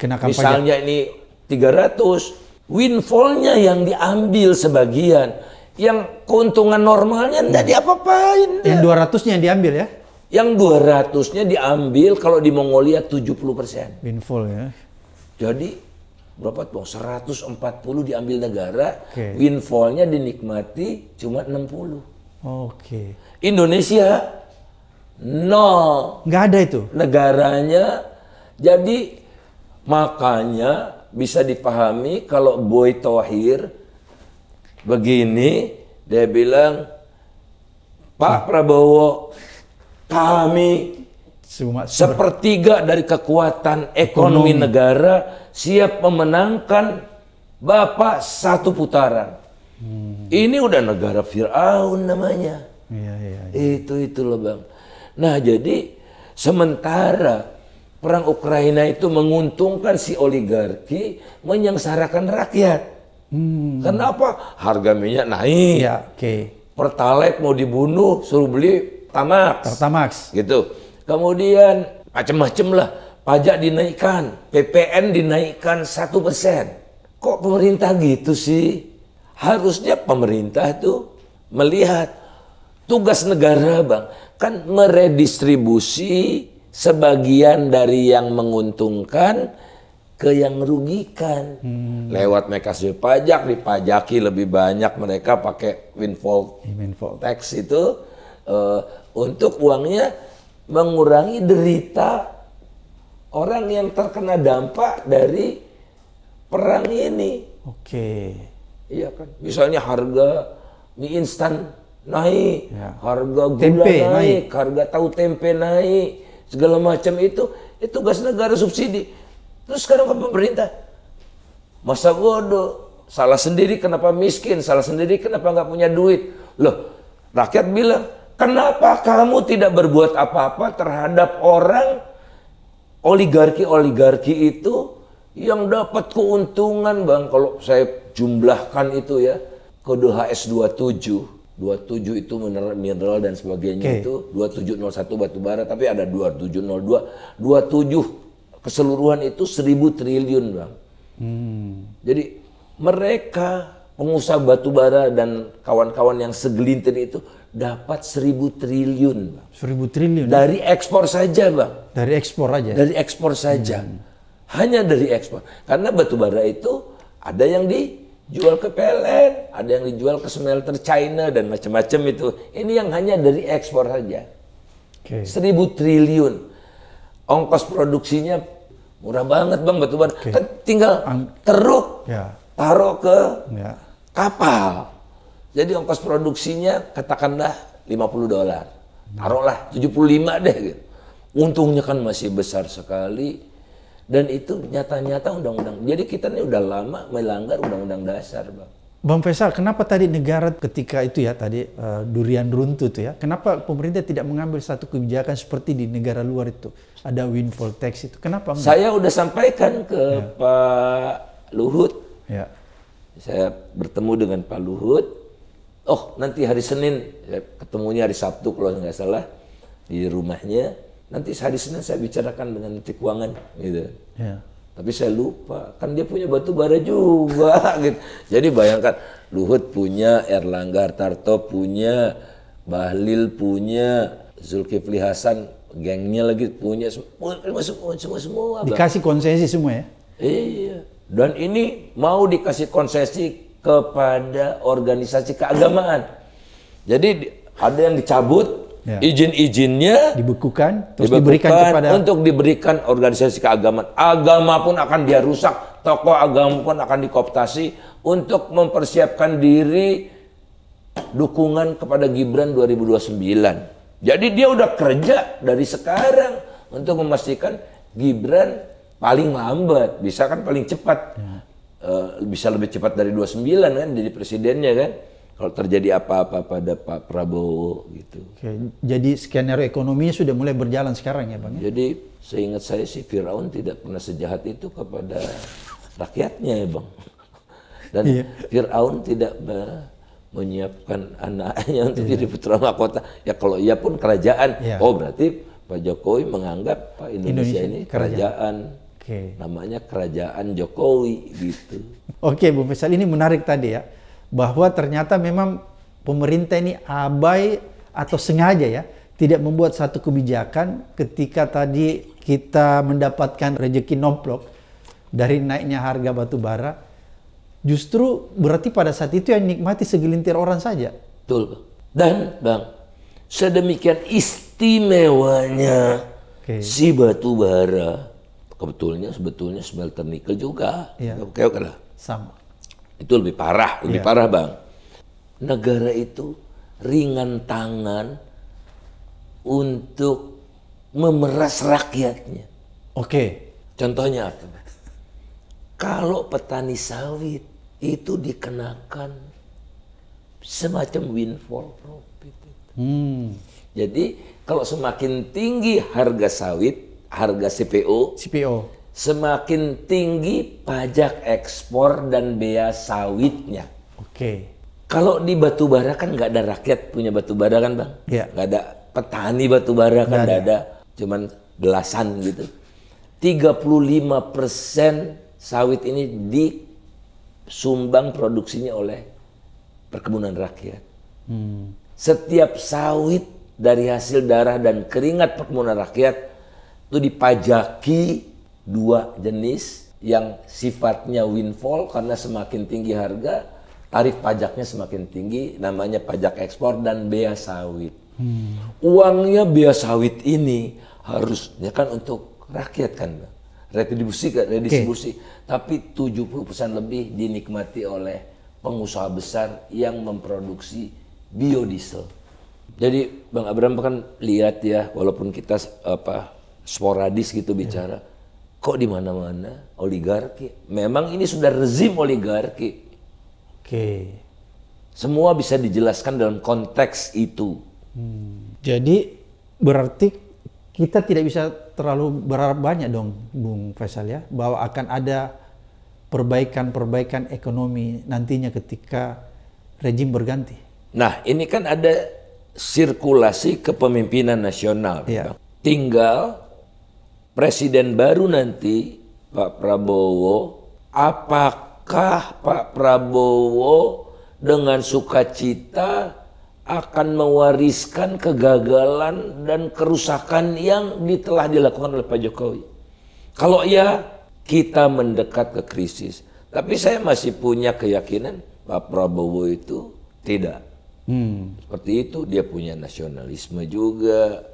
Kenakan misalnya pajak. ini 300 windfallnya yang diambil sebagian yang keuntungan normalnya tidak diapa-apain yang 200 nya yang diambil ya yang 200 nya diambil kalau di Mongolia 70% windfall ya jadi berapa tuh 140 diambil negara okay. windfallnya dinikmati cuma 60 oke okay. Indonesia nol nggak ada itu negaranya jadi makanya bisa dipahami kalau Boy Tohir begini dia bilang Pak Prabowo kami sepertiga dari kekuatan ekonomi, negara siap memenangkan Bapak satu putaran. Hmm. Ini udah negara Fir'aun namanya. Iya, iya, iya. Itu itu loh Bang. Nah jadi sementara perang Ukraina itu menguntungkan si oligarki menyengsarakan rakyat. Hmm. Kenapa? Harga minyak naik. Ya, oke. Okay. Pertalite mau dibunuh, suruh beli Tamax. Pertamax. Gitu. Kemudian macam-macam lah. Pajak dinaikkan, PPN dinaikkan satu persen. Kok pemerintah gitu sih? Harusnya pemerintah itu melihat tugas negara bang kan meredistribusi sebagian dari yang menguntungkan ke yang merugikan. Hmm. Lewat mekanisme pajak dipajaki lebih banyak mereka pakai windfall, iya, windfall. tax itu uh, untuk uangnya mengurangi derita orang yang terkena dampak dari perang ini. Oke. Okay. Iya kan. Misalnya harga mie instan naik, ya. harga gula Tempe naik, naik, harga tahu tempe naik segala macam itu itu gas negara subsidi terus sekarang ke pemerintah masa godo salah sendiri kenapa miskin salah sendiri kenapa nggak punya duit loh rakyat bilang kenapa kamu tidak berbuat apa-apa terhadap orang oligarki-oligarki itu yang dapat keuntungan bang kalau saya jumlahkan itu ya kode HS 27 27 itu mineral mineral dan sebagainya okay. itu 2701 batu bara tapi ada 2702 27 keseluruhan itu 1000 triliun bang hmm. jadi mereka pengusaha batu bara dan kawan-kawan yang segelintir itu dapat 1000 triliun bang 1000 triliun dari ya? ekspor saja bang dari ekspor aja dari ekspor saja hmm. hanya dari ekspor karena batu bara itu ada yang di jual ke PLN, ada yang dijual ke smelter China dan macam-macam itu. Ini yang hanya dari ekspor saja. Okay. Seribu triliun. Ongkos produksinya murah banget bang batu bara. Okay. Kan tinggal teruk, yeah. taruh ke yeah. kapal. Jadi ongkos produksinya katakanlah 50 dolar. Nah. Taruhlah 75 deh Untungnya kan masih besar sekali dan itu nyata-nyata undang-undang. Jadi kita ini udah lama melanggar undang-undang dasar, Bang. Bang Faisal, kenapa tadi negara ketika itu ya tadi uh, durian runtut ya, kenapa pemerintah tidak mengambil satu kebijakan seperti di negara luar itu ada windfall tax itu? Kenapa? Enggak? Saya udah sampaikan ke ya. Pak Luhut. Ya. Saya bertemu dengan Pak Luhut. Oh nanti hari Senin, ketemunya hari Sabtu kalau nggak salah di rumahnya nanti hari Senin saya bicarakan dengan Menteri Keuangan gitu. Yeah. Tapi saya lupa, kan dia punya batu bara juga [LAUGHS] gitu. Jadi bayangkan Luhut punya, Erlangga Tarto punya, Bahlil punya, Zulkifli Hasan gengnya lagi punya semua semua semua, semua dikasih konsesi semua ya. Iya. Dan ini mau dikasih konsesi kepada organisasi keagamaan. Jadi ada yang dicabut, Ya. Izin-izinnya dibekukan, terus dibekukan diberikan kepada untuk diberikan organisasi keagamaan. Agama pun akan dia rusak, tokoh agama pun akan dikoptasi untuk mempersiapkan diri dukungan kepada Gibran 2029. Jadi dia udah kerja dari sekarang untuk memastikan Gibran paling lambat, bisa kan paling cepat. Ya. Uh, bisa lebih cepat dari 29 kan jadi presidennya kan kalau terjadi apa-apa pada Pak Prabowo gitu. Oke, jadi skenario ekonomi sudah mulai berjalan sekarang ya Bang? Ya? Jadi seingat saya si Firaun tidak pernah sejahat itu kepada rakyatnya ya Bang. Dan iya. Firaun tidak menyiapkan anaknya [LAUGHS] untuk iya. jadi putra mahkota. Ya kalau ia pun kerajaan, iya. oh berarti Pak Jokowi menganggap Pak Indonesia, Indonesia ini kerajaan. kerajaan. Oke. Namanya kerajaan Jokowi gitu. Oke Bu Faisal ini menarik tadi ya bahwa ternyata memang pemerintah ini abai atau sengaja ya tidak membuat satu kebijakan ketika tadi kita mendapatkan rejeki nomplok dari naiknya harga batu bara justru berarti pada saat itu yang nikmati segelintir orang saja betul dan bang sedemikian istimewanya okay. si batu bara kebetulnya sebetulnya smelter nikel juga ya. oke oke lah sama itu lebih parah, lebih yeah. parah bang. Negara itu ringan tangan untuk memeras rakyatnya. Oke. Okay. Contohnya apa? Kalau petani sawit itu dikenakan semacam windfall profit. Hmm. Jadi kalau semakin tinggi harga sawit, harga CPO, CPO semakin tinggi pajak ekspor dan bea sawitnya. Oke. Okay. Kalau di batubara kan nggak ada rakyat punya batubara kan bang? Iya. Yeah. Nggak ada petani batubara kan nggak ada. ada, cuman belasan gitu. 35 persen sawit ini disumbang produksinya oleh perkebunan rakyat. Hmm. Setiap sawit dari hasil darah dan keringat perkebunan rakyat itu dipajaki dua jenis yang sifatnya windfall karena semakin tinggi harga, tarif pajaknya semakin tinggi, namanya pajak ekspor dan bea sawit. Hmm. Uangnya bea sawit ini harus ya kan untuk rakyat kan, redistribusi kan, redistribusi. Okay. Tapi 70% lebih dinikmati oleh pengusaha besar yang memproduksi biodiesel. Jadi Bang abraham kan lihat ya, walaupun kita apa sporadis gitu bicara. Yeah kok di mana-mana oligarki. Memang ini sudah rezim oligarki. Oke. Semua bisa dijelaskan dalam konteks itu. Hmm. Jadi berarti kita tidak bisa terlalu berharap banyak dong, Bung Faisal ya, bahwa akan ada perbaikan-perbaikan ekonomi nantinya ketika rejim berganti. Nah, ini kan ada sirkulasi kepemimpinan nasional. Ya. Tinggal presiden baru nanti Pak Prabowo, apakah Pak Prabowo dengan sukacita akan mewariskan kegagalan dan kerusakan yang telah dilakukan oleh Pak Jokowi? Kalau ya, kita mendekat ke krisis. Tapi saya masih punya keyakinan Pak Prabowo itu tidak. Hmm. Seperti itu dia punya nasionalisme juga,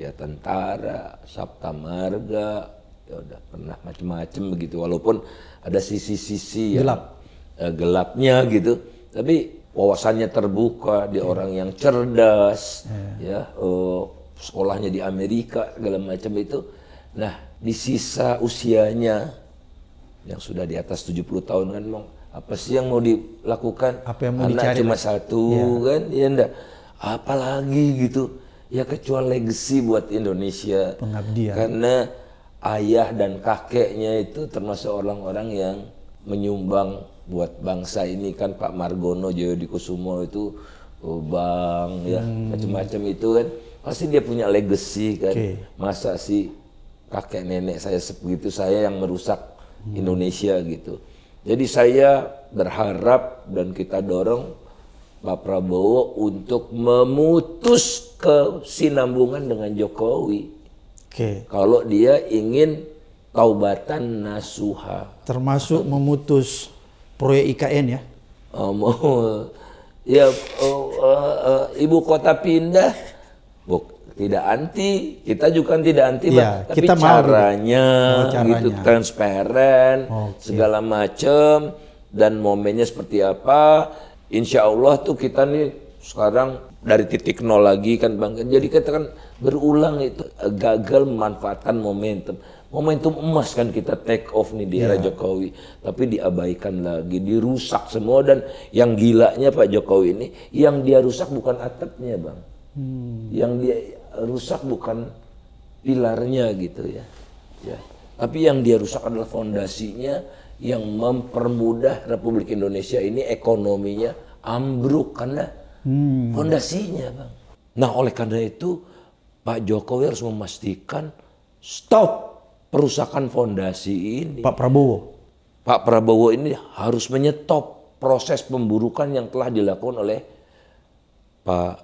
ya tentara, Sabta Marga, ya udah pernah macem-macem begitu. Walaupun ada sisi-sisi gelap, ya, gelapnya gitu, tapi wawasannya terbuka, di yeah. orang yang cerdas, yeah. ya uh, sekolahnya di Amerika segala macam itu. Nah di sisa usianya yang sudah di atas 70 tahun kan mau apa sih yang mau dilakukan? Apa yang mau Anak dicari? cuma satu ya. kan, ya enggak. Apalagi gitu ya kecuali legacy buat Indonesia. Pengabdian. Karena ayah dan kakeknya itu termasuk orang-orang yang menyumbang buat bangsa ini kan Pak Margono Joyo Kusumo itu oh, bang ya hmm. macam-macam itu kan pasti dia punya legacy kan okay. masa sih kakek nenek saya sebegitu saya yang merusak hmm. Indonesia gitu jadi saya berharap dan kita dorong Pak Prabowo untuk memutus kesinambungan dengan Jokowi. Okay. Kalau dia ingin taubatan nasuha. Termasuk memutus proyek IKN ya? Um, ya uh, uh, uh, ibu kota pindah, Buk, tidak anti. Kita juga tidak anti, ya, bah, tapi kita caranya, mau gitu, caranya, gitu transparan, okay. segala macam dan momennya seperti apa Insya Allah tuh kita nih sekarang dari titik nol lagi kan bang. Jadi kita kan berulang itu eh, gagal memanfaatkan momentum. Momentum emas kan kita take off nih di era yeah. Jokowi, tapi diabaikan lagi, dirusak semua dan yang gilanya Pak Jokowi ini, yang dia rusak bukan atapnya bang, hmm. yang dia rusak bukan pilarnya gitu ya. ya. Tapi yang dia rusak adalah fondasinya, yang mempermudah Republik Indonesia ini ekonominya ambruk karena hmm. fondasinya, Bang. Nah, oleh karena itu Pak Jokowi harus memastikan stop perusakan fondasi ini. Pak Prabowo. Pak Prabowo ini harus menyetop proses pemburukan yang telah dilakukan oleh Pak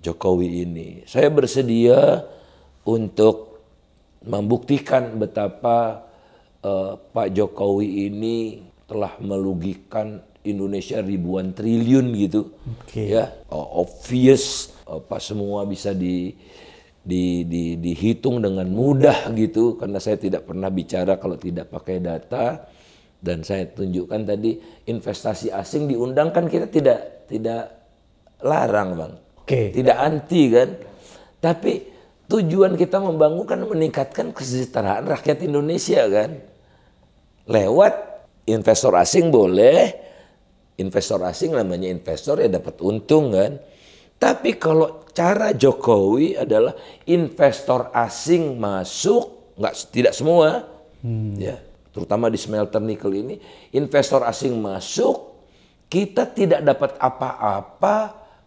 Jokowi ini. Saya bersedia untuk membuktikan betapa uh, Pak Jokowi ini telah melugikan Indonesia ribuan triliun gitu, okay. ya uh, obvious apa eh, uh, semua bisa di, di, di dihitung dengan mudah gitu karena saya tidak pernah bicara kalau tidak pakai data dan saya tunjukkan tadi investasi asing diundangkan kita tidak tidak larang bang, okay. tidak anti kan, tapi tujuan kita membangun kan meningkatkan kesejahteraan rakyat Indonesia kan lewat investor asing boleh, investor asing namanya investor ya dapat untung kan. Tapi kalau cara Jokowi adalah investor asing masuk, nggak tidak semua, hmm. ya terutama di smelter nikel ini, investor asing masuk, kita tidak dapat apa-apa,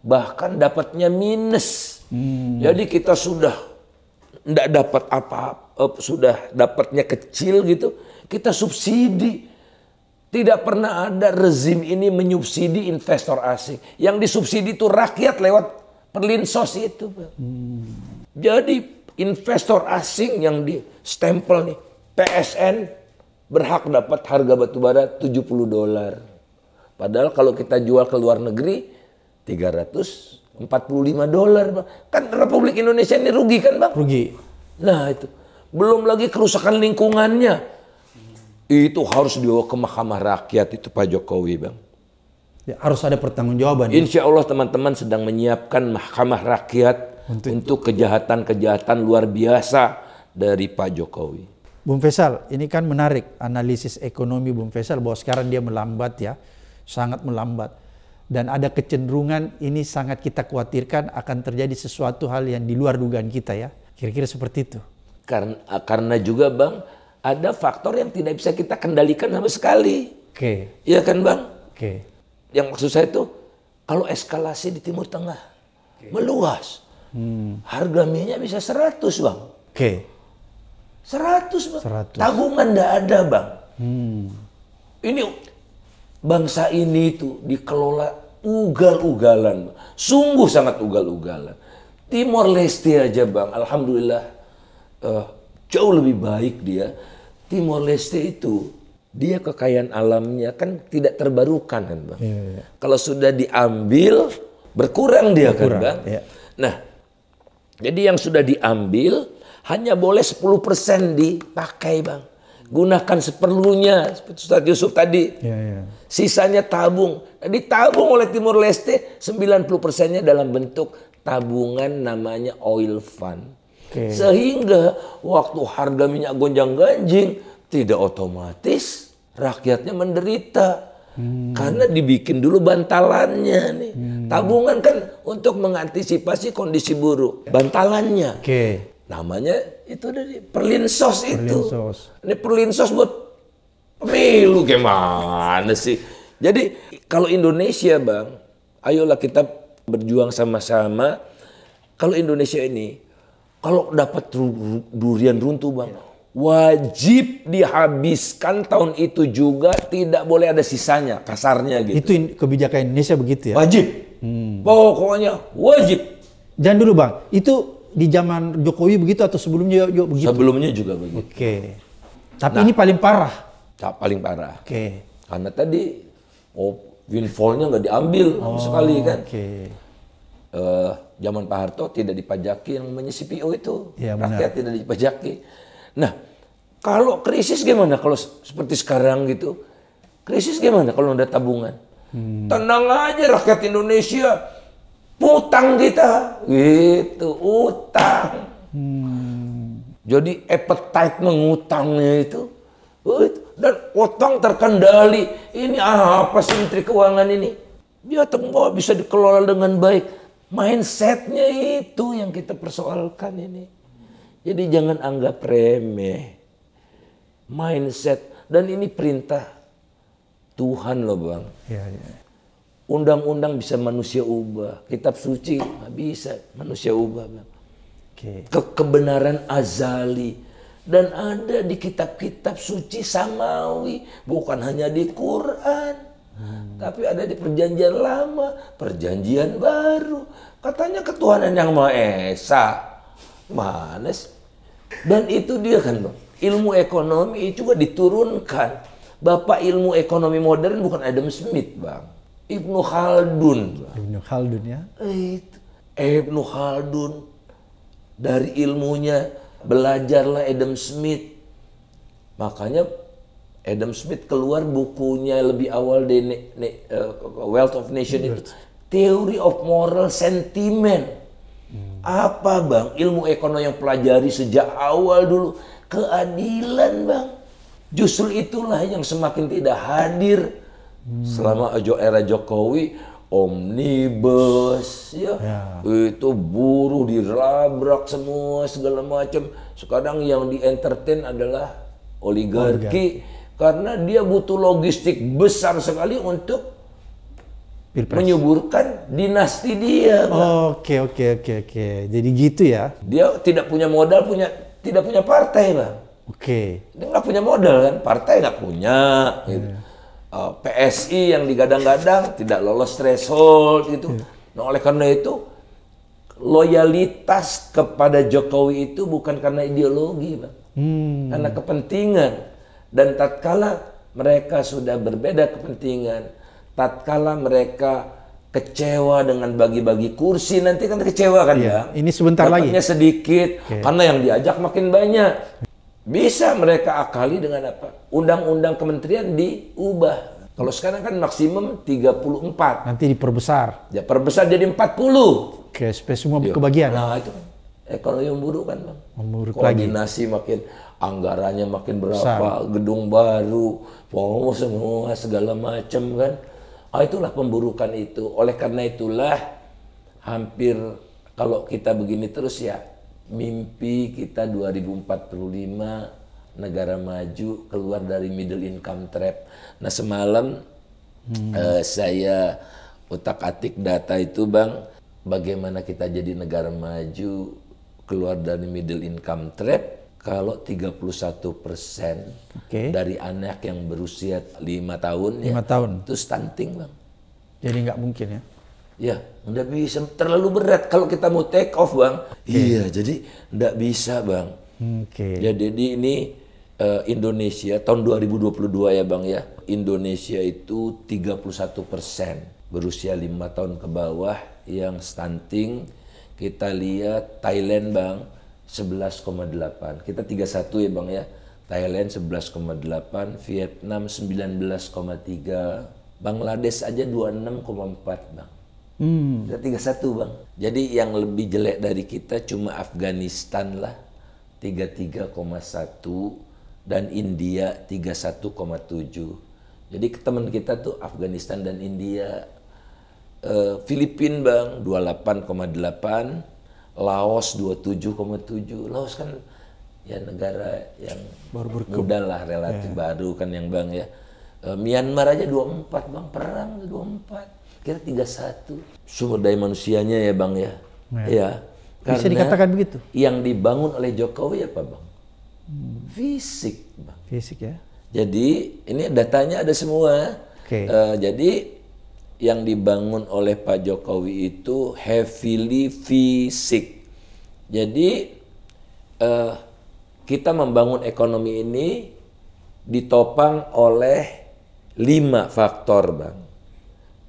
bahkan dapatnya minus. Hmm. Jadi kita sudah tidak dapat apa, eh, sudah dapatnya kecil gitu, kita subsidi. Tidak pernah ada rezim ini menyubsidi investor asing. Yang disubsidi itu rakyat lewat perlinsos itu. Hmm. Jadi investor asing yang di stempel nih PSN berhak dapat harga batubara 70 dolar. Padahal kalau kita jual ke luar negeri 345 dolar. Kan Republik Indonesia ini rugi kan Bang? Rugi. Nah itu. Belum lagi kerusakan lingkungannya itu harus dibawa ke Mahkamah Rakyat itu Pak Jokowi, Bang. Ya, harus ada pertanggungjawaban. Insya Allah teman-teman sedang menyiapkan Mahkamah Rakyat untuk, kejahatan-kejahatan luar biasa dari Pak Jokowi. Bung Faisal, ini kan menarik analisis ekonomi Bung Faisal bahwa sekarang dia melambat ya, sangat melambat. Dan ada kecenderungan ini sangat kita khawatirkan akan terjadi sesuatu hal yang di luar dugaan kita ya. Kira-kira seperti itu. Karena, karena juga Bang, ada faktor yang tidak bisa kita kendalikan sama sekali. Oke. Okay. Iya kan bang? Oke. Okay. Yang maksud saya itu kalau eskalasi di Timur Tengah okay. meluas, hmm. harga minyak bisa 100 bang. Oke. Okay. 100 bang. 100. Tabungan tidak ada bang. Hmm. Ini bangsa ini itu dikelola ugal-ugalan, sungguh sangat ugal-ugalan. Timor Leste aja bang, alhamdulillah uh, jauh lebih baik dia Timor Leste itu dia kekayaan alamnya kan tidak terbarukan kan bang. Ya, ya. Kalau sudah diambil berkurang dia kan, berkurang, kan bang. Ya. Nah jadi yang sudah diambil hanya boleh 10% dipakai bang. Gunakan seperlunya seperti Ustaz Yusuf tadi. Ya, ya. Sisanya tabung. Nah, ditabung oleh Timor Leste 90%-nya dalam bentuk tabungan namanya oil fund Okay. Sehingga waktu harga minyak gonjang ganjing tidak otomatis rakyatnya menderita. Hmm. Karena dibikin dulu bantalannya nih. Hmm. Tabungan kan untuk mengantisipasi kondisi buruk. Bantalannya. Oke. Okay. Namanya itu dari perlinsos, perlinsos itu. Ini perlinsos buat pemilu gimana sih? Jadi kalau Indonesia, Bang, ayolah kita berjuang sama-sama. Kalau Indonesia ini kalau dapat durian runtuh bang, ya. wajib dihabiskan tahun itu juga tidak boleh ada sisanya kasarnya gitu. Itu kebijakan Indonesia begitu ya? Wajib. Hmm. Pokoknya wajib. Jangan dulu bang, itu di zaman Jokowi begitu atau sebelumnya juga begitu? Sebelumnya juga begitu. Oke. Tapi nah, ini paling parah. Tak paling parah. Oke. Karena tadi oh windfallnya nggak diambil oh, sekali kan. Oke. Okay. Uh, eh, zaman Pak Harto tidak dipajaki yang namanya CPO itu. Ya, benar. Rakyat tidak dipajaki. Nah, kalau krisis gimana kalau seperti sekarang gitu? Krisis gimana kalau ada tabungan? Hmm. Tenang aja rakyat Indonesia. Putang kita gitu, utang. Hmm. Jadi appetite mengutangnya itu gitu. dan utang terkendali. Ini apa sih menteri keuangan ini? Dia ya, bisa dikelola dengan baik Mindsetnya itu yang kita persoalkan ini. Jadi jangan anggap remeh. Mindset. Dan ini perintah Tuhan loh bang. Ya, ya. Undang-undang bisa manusia ubah. Kitab suci bisa manusia ubah bang. Okay. Ke kebenaran azali. Dan ada di kitab-kitab suci samawi. Bukan hanya di Quran. Hmm. Tapi ada di perjanjian lama, perjanjian baru. Katanya ketuhanan yang Maha Esa. manis Dan itu dia kan, Bang. Ilmu ekonomi juga diturunkan. Bapak ilmu ekonomi modern bukan Adam Smith, Bang. Ibnu Khaldun, Bang. Ibnu Khaldun ya. Itu. Ibnu Khaldun dari ilmunya belajarlah Adam Smith. Makanya Adam Smith keluar bukunya lebih awal di ne, ne, uh, Wealth of Nation itu Theory of Moral Sentiment. Hmm. Apa bang ilmu ekonomi yang pelajari sejak awal dulu keadilan bang. Justru itulah yang semakin tidak hadir hmm. selama era Jokowi omnibus ya, ya. itu buruh dirabrak semua segala macam sekarang yang di entertain adalah oligarki, oligarki karena dia butuh logistik besar sekali untuk Pilpres. menyuburkan dinasti dia. Oke oke oke oke. Jadi gitu ya. Dia tidak punya modal, punya tidak punya partai bang. Oke. Okay. Dia nggak punya modal kan, partai nggak punya. Gitu. Yeah. Iya. Uh, PSI yang digadang-gadang tidak lolos threshold itu. Yeah. Nah oleh karena itu loyalitas kepada Jokowi itu bukan karena ideologi bang, hmm. karena kepentingan dan tatkala mereka sudah berbeda kepentingan, tatkala mereka kecewa dengan bagi-bagi kursi nanti kan kecewa kan iya. ya. Ini sebentar Dapatnya lagi. sedikit okay. karena yang diajak makin banyak. Bisa mereka akali dengan apa? Undang-undang kementerian diubah. Kalau sekarang kan maksimum 34. Nanti diperbesar. Ya perbesar jadi 40. Oke, supaya semua iya. kebagian. Nah, itu ekonomi yang buruk kan, Bang. Memburuk Koordinasi makin anggarannya makin berapa, Besar. gedung baru, promo semua segala macam kan. Ah, itulah pemburukan itu. Oleh karena itulah hampir kalau kita begini terus ya mimpi kita 2045 negara maju keluar dari middle income trap. Nah semalam hmm. uh, saya otak atik data itu bang bagaimana kita jadi negara maju keluar dari middle income trap kalau 31 persen okay. dari anak yang berusia lima tahun, ya, lima ya, tahun. itu stunting bang. Jadi nggak mungkin ya? Ya, nggak bisa. Terlalu berat kalau kita mau take off bang. Okay. Iya, jadi nggak bisa bang. Oke. Okay. Ya, jadi ini uh, Indonesia tahun 2022 ya bang ya. Indonesia itu 31 persen berusia lima tahun ke bawah yang stunting. Kita lihat Thailand bang 11,8. Kita 31 ya Bang ya. Thailand 11,8, Vietnam 19,3, Bangladesh aja 26,4 Bang. Hmm. Kita 31 Bang. Jadi yang lebih jelek dari kita cuma Afghanistan lah 33,1 dan India 31,7. Jadi teman kita tuh Afghanistan dan India. Uh, Filipin Bang 28,8 Laos 27,7 Laos kan ya negara yang baru muda lah relatif yeah. baru kan yang bang ya e, Myanmar aja 24 bang perang 24 kita 31 sumber daya manusianya ya bang ya yeah. ya bisa dikatakan begitu yang dibangun oleh Jokowi apa bang hmm. fisik bang fisik ya jadi ini datanya ada semua okay. e, eh, jadi yang dibangun oleh Pak Jokowi itu heavily fisik. Jadi eh, kita membangun ekonomi ini ditopang oleh lima faktor, bang.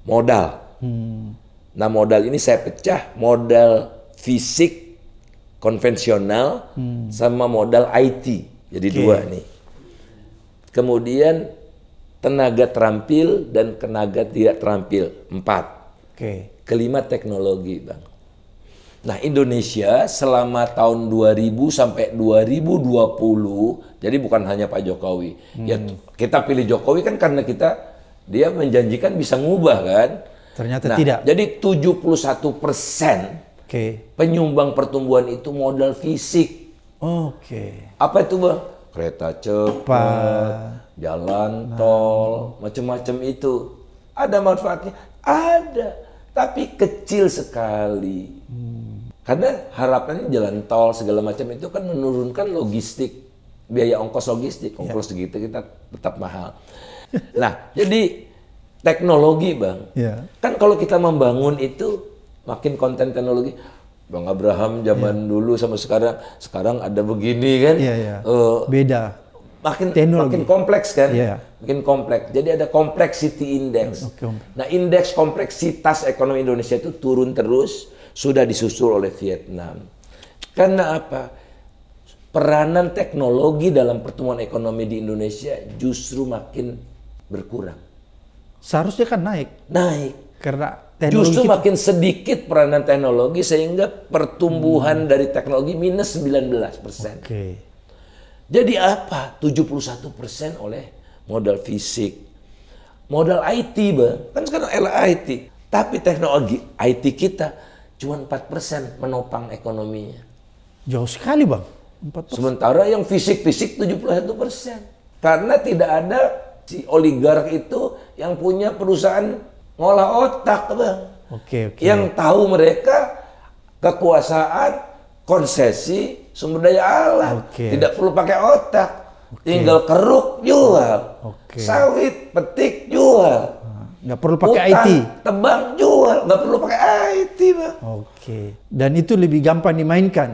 Modal. Hmm. Nah modal ini saya pecah modal fisik konvensional hmm. sama modal IT. Jadi okay. dua nih. Kemudian tenaga terampil dan tenaga tidak terampil empat. Oke. Okay. Kelima teknologi bang. Nah Indonesia selama tahun 2000 sampai 2020, jadi bukan hanya Pak Jokowi. Ya, hmm. Ya kita pilih Jokowi kan karena kita dia menjanjikan bisa ngubah kan. Ternyata nah, tidak. Jadi 71 persen okay. penyumbang pertumbuhan itu modal fisik. Oke. Okay. Apa itu bang? Kereta cepat. cepat jalan nah. tol, macam-macam itu. Ada manfaatnya, ada, tapi kecil sekali. Hmm. Karena harapannya jalan tol segala macam itu kan menurunkan logistik, biaya ongkos logistik, iya. ongkos yeah. gitu kita tetap mahal. nah, jadi teknologi, Bang. Yeah. Kan kalau kita membangun itu makin konten teknologi, Bang Abraham zaman yeah. dulu sama sekarang, sekarang ada begini kan? Yeah, yeah. Uh, Beda makin teknologi. makin kompleks kan? Yeah. Makin kompleks. Jadi ada complexity index. Oh, okay. Nah, indeks kompleksitas ekonomi Indonesia itu turun terus sudah disusul oleh Vietnam. Karena apa? Peranan teknologi dalam pertumbuhan ekonomi di Indonesia justru makin berkurang. Seharusnya kan naik. Naik. Karena teknologi justru kita... makin sedikit peranan teknologi sehingga pertumbuhan hmm. dari teknologi minus 19 persen. Okay. Jadi apa? 71% oleh modal fisik. Modal IT, bang. Kan sekarang era IT. Tapi teknologi IT kita cuma 4% menopang ekonominya. Jauh sekali, Bang. 4%. Sementara yang fisik-fisik 71%. Karena tidak ada si oligark itu yang punya perusahaan ngolah otak, Bang. Oke, okay, oke. Okay. Yang tahu mereka kekuasaan konsesi sumber daya alam. Okay. Tidak perlu pakai otak. Okay. Tinggal keruk jual. Okay. Sawit petik jual. Nggak perlu pakai Utang, IT. Tebang jual, nggak perlu pakai IT, Bang. Oke. Okay. Dan itu lebih gampang dimainkan.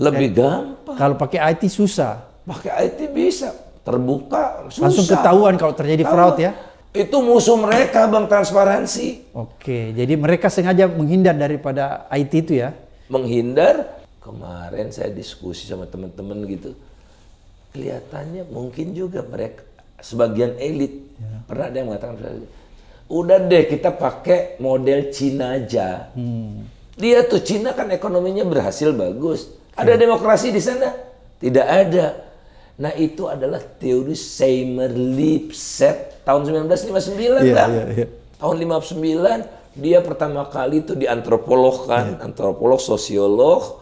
Lebih eh, gampang. Kalau pakai IT susah. Pakai IT bisa, terbuka, susah. Langsung ketahuan kalau terjadi Tahu. fraud ya. Itu musuh mereka, Bang, transparansi. Oke, okay. jadi mereka sengaja menghindar daripada IT itu ya. Menghindar kemarin saya diskusi sama teman-teman gitu kelihatannya mungkin juga mereka sebagian elit ya. pernah ada yang mengatakan udah deh kita pakai model Cina aja hmm. dia tuh Cina kan ekonominya berhasil bagus ada ya. demokrasi di sana tidak ada nah itu adalah teori Seimer Lipset tahun 1959 ya, lah ya, ya. tahun 59 dia pertama kali itu diantropolog kan, yeah. antropolog, sosiolog,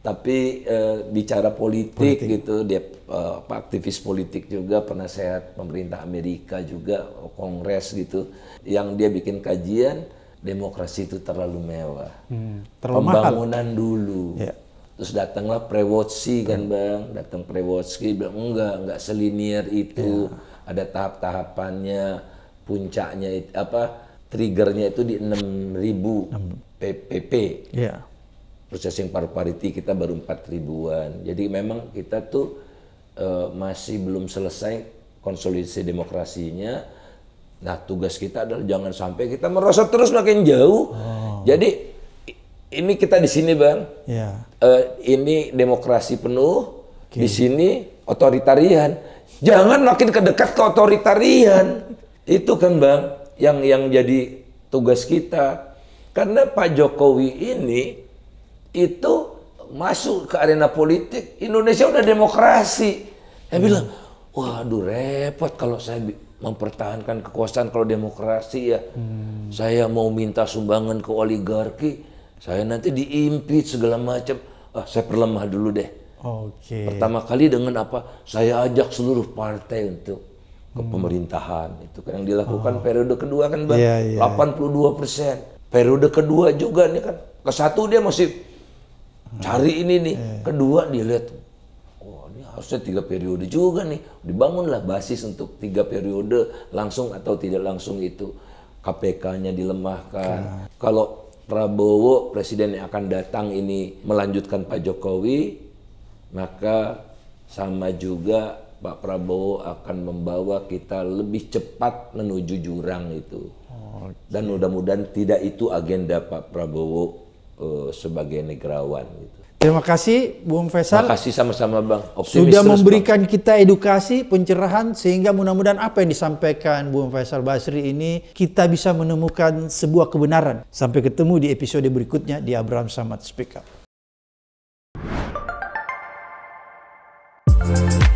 tapi eh, bicara politik, politik gitu dia eh, aktivis politik juga penasehat pemerintah Amerika juga oh, kongres gitu yang dia bikin kajian demokrasi itu terlalu mewah hmm, terlalu pembangunan mahal. dulu ya. terus datanglah hmm. kan bang datang Prewotsky bilang enggak enggak selinier itu ya. ada tahap-tahapannya puncaknya itu, apa triggernya itu di 6000 ribu hmm. PPP yeah processing par parity kita baru 4 ribuan. Jadi memang kita tuh uh, masih belum selesai konsolidasi demokrasinya. Nah tugas kita adalah jangan sampai kita merosot terus makin jauh. Oh. Jadi ini kita di sini bang. Yeah. Ya. Uh, ini demokrasi penuh. Okay. Di sini otoritarian. Jangan makin kedekat ke otoritarian. [LAUGHS] Itu kan bang yang yang jadi tugas kita. Karena Pak Jokowi ini itu masuk ke arena politik, Indonesia udah demokrasi. Saya hmm. bilang, waduh repot kalau saya mempertahankan kekuasaan kalau demokrasi ya. Hmm. Saya mau minta sumbangan ke oligarki, saya nanti diimpit segala macam. Ah, saya perlemah dulu deh. Okay. Pertama kali dengan apa? Saya ajak seluruh partai untuk ke hmm. pemerintahan. Itu kan yang dilakukan oh. periode kedua kan Bang. Yeah, yeah. 82 persen. Periode kedua juga nih kan. Ke satu dia masih Cari ini nih. Iya. Kedua dia lihat, oh, ini harusnya tiga periode juga nih. Dibangunlah basis untuk tiga periode langsung atau tidak langsung itu. KPK-nya dilemahkan. Iya. Kalau Prabowo presiden yang akan datang ini melanjutkan Pak Jokowi, maka sama juga Pak Prabowo akan membawa kita lebih cepat menuju jurang itu. Dan mudah-mudahan tidak itu agenda Pak Prabowo uh, sebagai negarawan gitu. Terima kasih Bung Faisal. Terima kasih sama-sama Bang. Optimis Sudah terus, memberikan bang. kita edukasi, pencerahan sehingga mudah-mudahan apa yang disampaikan Bung Faisal Basri ini kita bisa menemukan sebuah kebenaran. Sampai ketemu di episode berikutnya di Abraham Samad Speak Up.